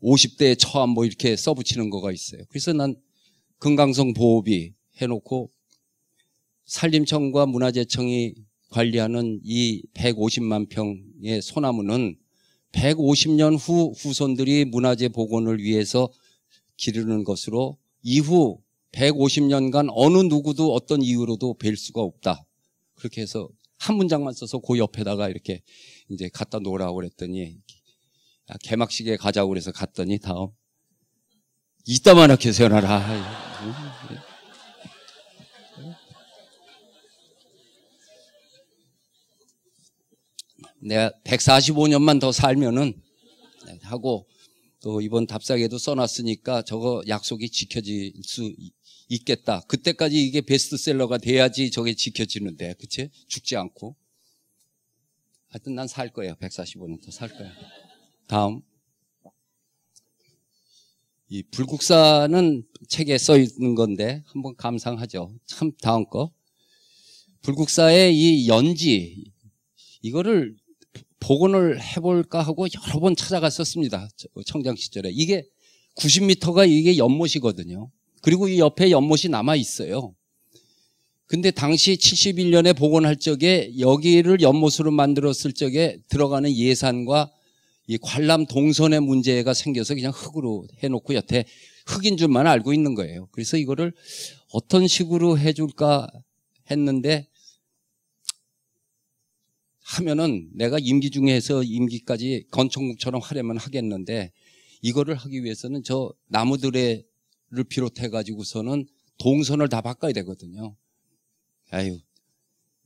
50대에 처한 뭐 이렇게 써붙이는 거가 있어요. 그래서 난 금강성 보호비 해놓고 산림청과 문화재청이 관리하는 이 150만 평의 소나무는 150년 후 후손들이 문화재 복원을 위해서 기르는 것으로 이후 150년간 어느 누구도 어떤 이유로도 뵐 수가 없다. 그렇게 해서 한 문장만 써서 그 옆에다가 이렇게 이제 갖다 놓으라고 그랬더니 개막식에 가자고 그래서 갔더니 다음 이따만하게 세워놔라. 내가 145년만 더 살면은 하고 또 이번 답사에도 써놨으니까 저거 약속이 지켜질 수 있, 있겠다. 그때까지 이게 베스트셀러가 돼야지 저게 지켜지는데, 그치? 죽지 않고. 하여튼 난 살 거예요. 1 4 5년더 살 거야. 다음. 이 불국사는 책에 써 있는 건데 한번 감상하죠. 참 다음 거. 불국사의 이 연지 이거를 복원을 해볼까 하고 여러 번 찾아갔었습니다. 청장 시절에 이게 90m가 이게 연못이거든요. 그리고 이 옆에 연못이 남아 있어요. 근데 당시 71년에 복원할 적에 여기를 연못으로 만들었을 적에 들어가는 예산과 이 관람 동선의 문제가 생겨서 그냥 흙으로 해놓고 여태 흙인 줄만 알고 있는 거예요. 그래서 이거를 어떤 식으로 해줄까 했는데 하면은 내가 임기 중에서 임기까지 건청국처럼 하려면 하겠는데 이거를 하기 위해서는 저 나무들의 를 비롯해 가지고서는 동선을 다 바꿔야 되거든요. 아유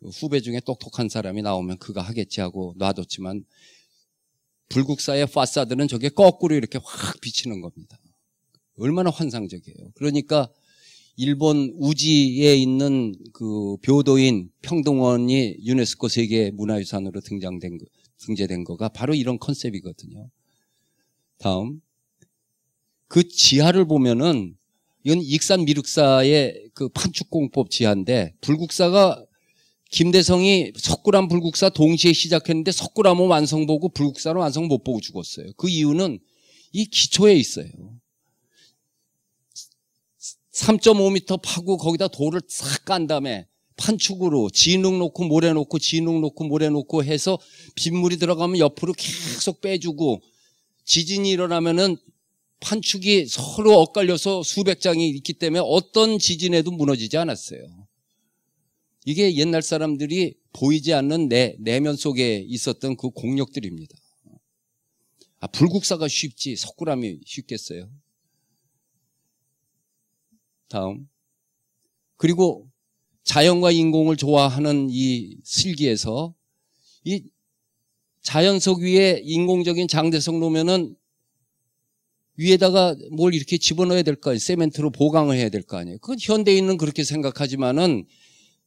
그 후배 중에 똑똑한 사람이 나오면 그가 하겠지 하고 놔뒀지만 불국사의 파사드는 저게 거꾸로 이렇게 확 비치는 겁니다. 얼마나 환상적이에요. 그러니까 일본 우지에 있는 그 묘도인 평등원이 유네스코 세계 문화유산으로 등장된 거, 등재된 거가 바로 이런 컨셉이거든요. 다음 그 지하를 보면은 이건 익산 미륵사의 그 판축공법 지하인데 불국사가 김대성이 석굴암 불국사 동시에 시작했는데 석굴암은 완성 보고 불국사는 완성 못 보고 죽었어요. 그 이유는 이 기초에 있어요. 3.5m 파고 거기다 돌을 싹 깐 다음에 판축으로 진흙 놓고 모래 놓고 진흙 놓고 모래 놓고 해서 빗물이 들어가면 옆으로 계속 빼주고 지진이 일어나면은 판축이 서로 엇갈려서 수백 장이 있기 때문에 어떤 지진에도 무너지지 않았어요. 이게 옛날 사람들이 보이지 않는 내, 내면 속에 있었던 그 공력들입니다. 아, 불국사가 쉽지 석굴암이 쉽겠어요. 다음. 그리고 자연과 인공을 좋아하는 이 슬기에서 이 자연 속 위에 인공적인 장대성 놓으면은 위에다가 뭘 이렇게 집어넣어야 될 거 아니에요. 세멘트로 보강을 해야 될 거 아니에요. 그건 현대인은 그렇게 생각하지만은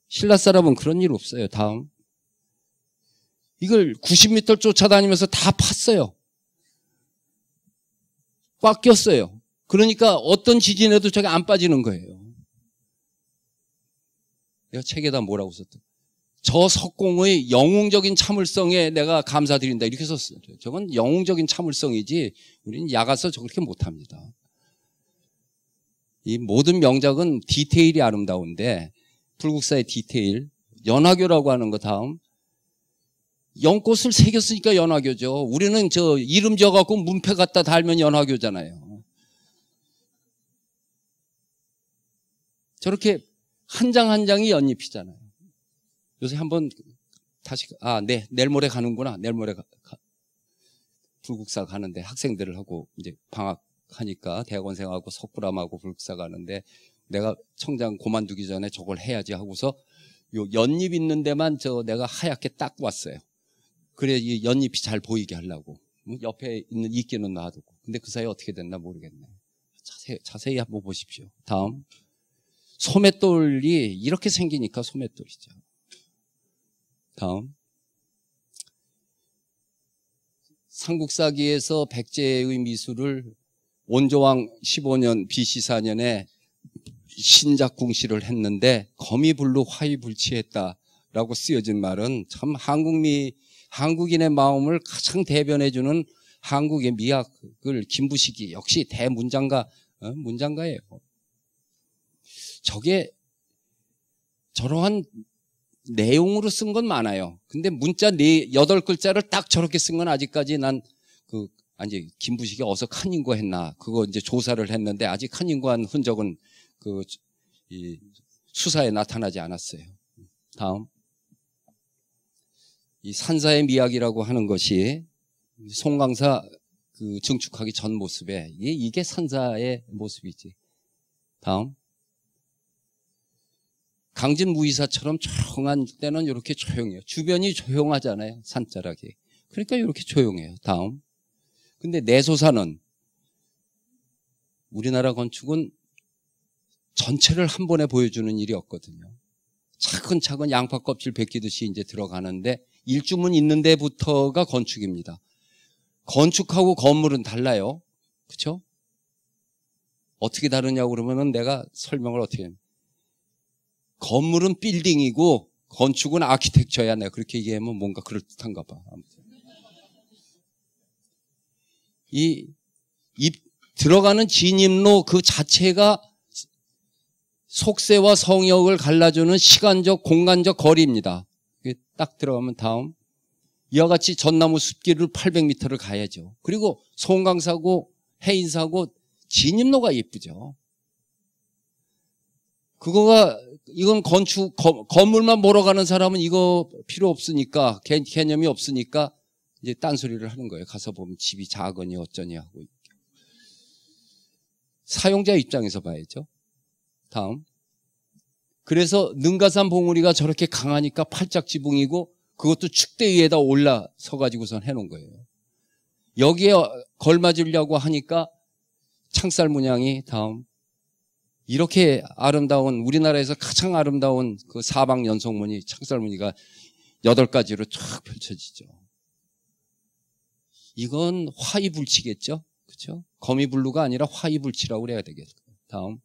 신라 사람은 그런 일 없어요. 다음. 이걸 90m를 쫓아다니면서 다 팠어요. 꽉꼈어요 그러니까 어떤 지진에도 저게 안 빠지는 거예요. 내가 책에다 뭐라고 썼던 저 석공의 영웅적인 참을성에 내가 감사드린다 이렇게 썼어요. 저건 영웅적인 참을성이지 우리는 야가서 저렇게 못합니다. 이 모든 명작은 디테일이 아름다운데 불국사의 디테일, 연화교라고 하는 것 다음 연꽃을 새겼으니까 연화교죠. 우리는 저 이름 지어갖고 문패 갖다 달면 연화교잖아요. 저렇게 한 장한 한 장이 연잎이잖아요. 요새 한 번 다시 아, 네. 내일 모레 가는구나. 내일 모레 가, 가, 불국사 가는데 학생들을 하고 이제 방학하니까 대학원생하고 석굴암하고 불국사 가는데 내가 청장 고만두기 전에 저걸 해야지 하고서 요 연잎 있는 데만 저 내가 하얗게 닦고 왔어요. 그래 이 연잎이 잘 보이게 하려고 뭐 옆에 있는 이끼는 놔두고 근데 그 사이 어떻게 됐나 모르겠네. 자세히, 자세히 한번 보십시오. 다음 소맷돌이 이렇게 생기니까 소맷돌이죠. 다음. 삼국사기에서 백제의 미술을 원조왕 15년 BC 4년에 신작궁시를 했는데 거미불로 화이불치했다라고 쓰여진 말은 참 한국미 한국인의 마음을 가장 대변해주는 한국의 미학을 김부식이 역시 대문장가 어, 문장가예요. 저게 저러한 내용으로 쓴 건 많아요. 근데 문자 네 여덟 글자를 딱 저렇게 쓴 건 아직까지 난그 아니 김부식이 어서 칸인구 했나 그거 이제 조사를 했는데 아직 칸인구한 흔적은 그이 수사에 나타나지 않았어요. 다음 이 산사의 미학이라고 하는 것이 송강사 그 증축하기 전 모습에 이게 산사의 모습이지. 다음 강진무의사처럼 조용한 때는 이렇게 조용해요. 주변이 조용하잖아요. 산자락이. 그러니까 이렇게 조용해요. 다음. 근데 내소사는 우리나라 건축은 전체를 한 번에 보여주는 일이 없거든요. 차근차근 양파 껍질 벗기듯이 이제 들어가는데 일주문 있는 데부터가 건축입니다. 건축하고 건물은 달라요. 그렇죠? 어떻게 다르냐고 그러면은 내가 설명을 어떻게 해요? 건물은 빌딩이고 건축은 아키텍처야. 내가 그렇게 얘기하면 뭔가 그럴듯한가 봐. 아무튼. 이, 입, 들어가는 진입로 그 자체가 속세와 성역을 갈라주는 시간적, 공간적 거리입니다. 딱 들어가면 다음. 이와 같이 전나무 숲길을 800m를 가야죠. 그리고 송강사고 해인사고 진입로가 예쁘죠. 그거가 이건 건축 거, 건물만 보러 가는 사람은 이거 필요 없으니까 개, 개념이 없으니까 이제 딴소리를 하는 거예요. 가서 보면 집이 작으니 어쩌니 하고 사용자 입장에서 봐야죠. 다음. 그래서 능가산 봉우리가 저렇게 강하니까 팔짝 지붕이고 그것도 축대 위에다 올라서 가지고선 해놓은 거예요. 여기에 걸맞으려고 하니까 창살 문양이 다음 이렇게 아름다운 우리나라에서 가장 아름다운 그 사방 연속문이 창설문이가 여덟 가지로 쫙 펼쳐지죠. 이건 화이불치겠죠. 그렇죠? 거미불루가 아니라 화이불치라고 그래야 되겠죠. 다음.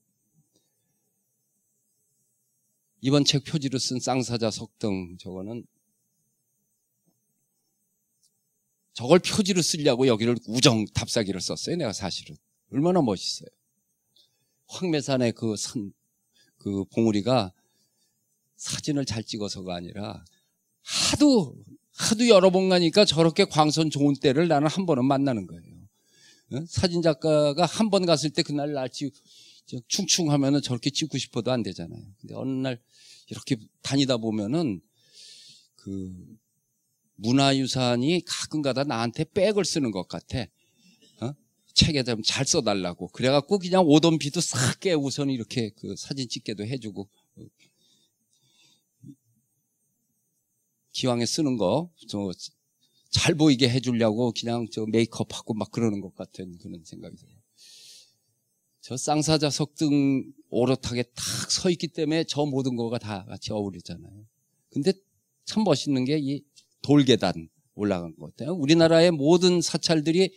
이번 책 표지로 쓴 쌍사자 석등 저거는 저걸 표지로 쓰려고 여기를 우정 답사기를 썼어요. 내가 사실은 얼마나 멋있어요. 황매산의 그 산, 그 봉우리가 사진을 잘 찍어서가 아니라 하도, 하도 여러 번 가니까 저렇게 광선 좋은 때를 나는 한 번은 만나는 거예요. 어? 사진작가가 한 번 갔을 때 그날 날씨 충충 하면은 저렇게 찍고 싶어도 안 되잖아요. 근데 어느 날 이렇게 다니다 보면은 그 문화유산이 가끔가다 나한테 백을 쓰는 것 같아. 책에 좀 잘 써달라고. 그래갖고 그냥 오던 비도 싹 깨우선 이렇게 그 사진 찍게도 해주고. 기왕에 쓰는 거, 저, 잘 보이게 해주려고 그냥 저 메이크업하고 막 그러는 것 같은 그런 생각이 들어요. 저 쌍사자 석등 오롯하게 탁 서 있기 때문에 저 모든 거가 다 같이 어울리잖아요. 근데 참 멋있는 게 이 돌계단 올라간 것 같아요. 우리나라의 모든 사찰들이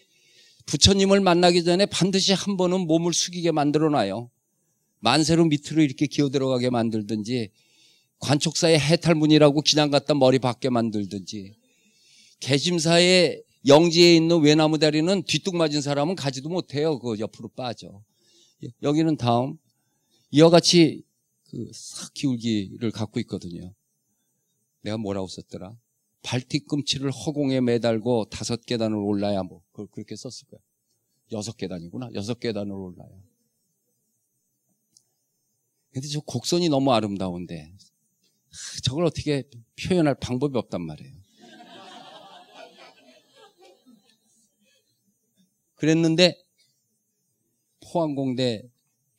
부처님을 만나기 전에 반드시 한 번은 몸을 숙이게 만들어 놔요. 만세로 밑으로 이렇게 기어 들어가게 만들든지 관촉사의 해탈문이라고 기냥 갖다 머리 밖에 만들든지 개심사의 영지에 있는 외나무 다리는 뒤뚱 맞은 사람은 가지도 못해요. 그 옆으로 빠져. 여기는 다음 이와 같이 그 싹기울기를 갖고 있거든요. 내가 뭐라고 썼더라? 발뒤꿈치를 허공에 매달고 다섯 계단을 올라야 뭐그렇게 그, 썼을 거야. 여섯 계단이구나. 여섯 계단을 올라야. 근데 저 곡선이 너무 아름다운데 저걸 어떻게 표현할 방법이 없단 말이에요. 그랬는데 포항공대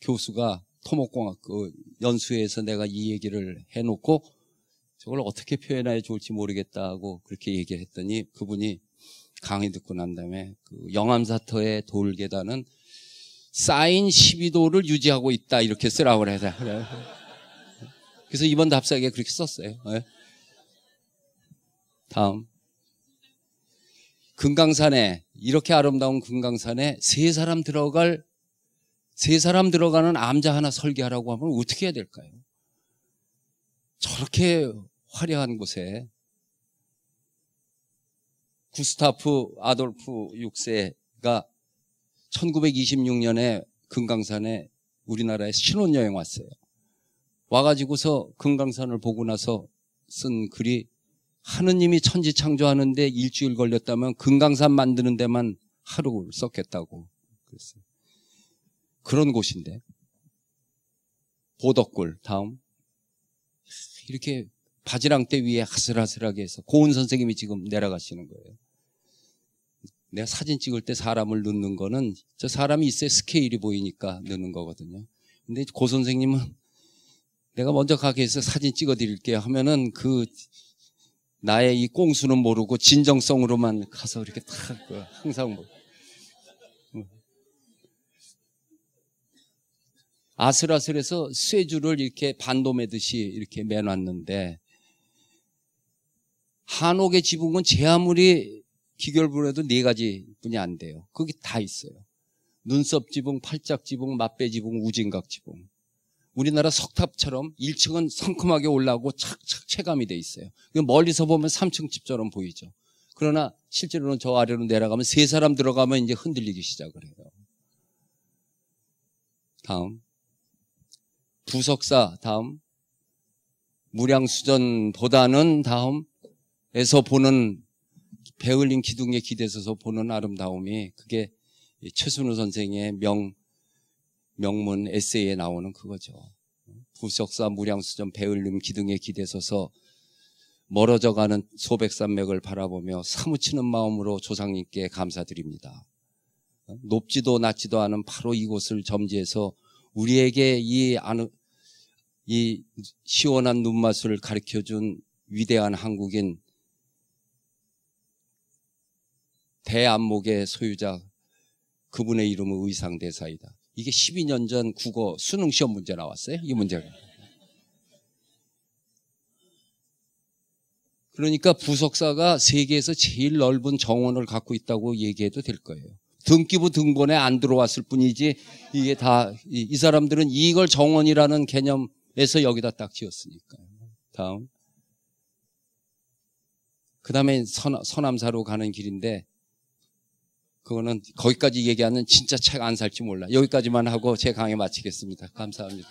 교수가 토목공학 그연수에서 내가 이 얘기를 해놓고 저걸 어떻게 표현해야 좋을지 모르겠다고 그렇게 얘기 했더니 그분이 강의 듣고 난 다음에 그 영암사터의 돌계단은 사인 12도를 유지하고 있다 이렇게 쓰라고 그래서 그래서 이번 답사에 그렇게 썼어요. 예. 다음 금강산에 이렇게 아름다운 금강산에 세 사람 들어갈 세 사람 들어가는 암자 하나 설계하라고 하면 어떻게 해야 될까요? 저렇게 화려한 곳에 구스타프 아돌프 6세가 1926년에 금강산에 우리나라에 신혼여행 왔어요. 와가지고서 금강산을 보고 나서 쓴 글이 하느님이 천지 창조하는데 일주일 걸렸다면 금강산 만드는 데만 하루를 썼겠다고 그랬어요. 그런 곳인데 보덕굴 다음 이렇게 바지랑대 위에 아슬아슬하게 해서 고은 선생님이 지금 내려가시는 거예요. 내가 사진 찍을 때 사람을 넣는 거는 저 사람이 있어야 스케일이 보이니까 넣는 거거든요. 근데 고 선생님은 내가 먼저 가게 해서 사진 찍어 드릴게요 하면은 그 나의 이 꽁수는 모르고 진정성으로만 가서 이렇게 탁 그 항상 뭐 아슬아슬해서 쇠줄을 이렇게 반도매듯이 이렇게 매놨는데 한옥의 지붕은 제 아무리 기결부해도 네 가지 분이 안 돼요. 그게 다 있어요. 눈썹 지붕, 팔짝 지붕, 맛배 지붕, 우진각 지붕. 우리나라 석탑처럼 1층은 상큼하게 올라오고 착착 체감이 돼 있어요. 멀리서 보면 3층 집처럼 보이죠. 그러나 실제로는 저 아래로 내려가면 세 사람 들어가면 이제 흔들리기 시작을 해요. 다음. 부석사 다음. 무량수전보다는 다음. 에서 보는 배흘린 기둥에 기대서서 보는 아름다움이 그게 최순우 선생의 명 명문 에세이에 나오는 그거죠. 부석사 무량수전 배흘림 기둥에 기대서서 멀어져가는 소백산맥을 바라보며 사무치는 마음으로 조상님께 감사드립니다. 높지도 낮지도 않은 바로 이곳을 점지해서 우리에게 이, 아느, 이 시원한 눈맛을 가르쳐준 위대한 한국인 대안목의 소유자 그분의 이름은 의상대사이다. 이게 12년 전 국어 수능 시험 문제 나왔어요. 이 문제가. 그러니까 부석사가 세계에서 제일 넓은 정원을 갖고 있다고 얘기해도 될 거예요. 등기부 등본에 안 들어왔을 뿐이지 이게 다이 이 사람들은 이걸 정원이라는 개념에서 여기다 딱 지었으니까. 요 다음. 그다음에 선, 서남사로 가는 길인데 그거는 거기까지 얘기하는 진짜 책 안 살지 몰라. 여기까지만 하고 제 강의 마치겠습니다. 감사합니다.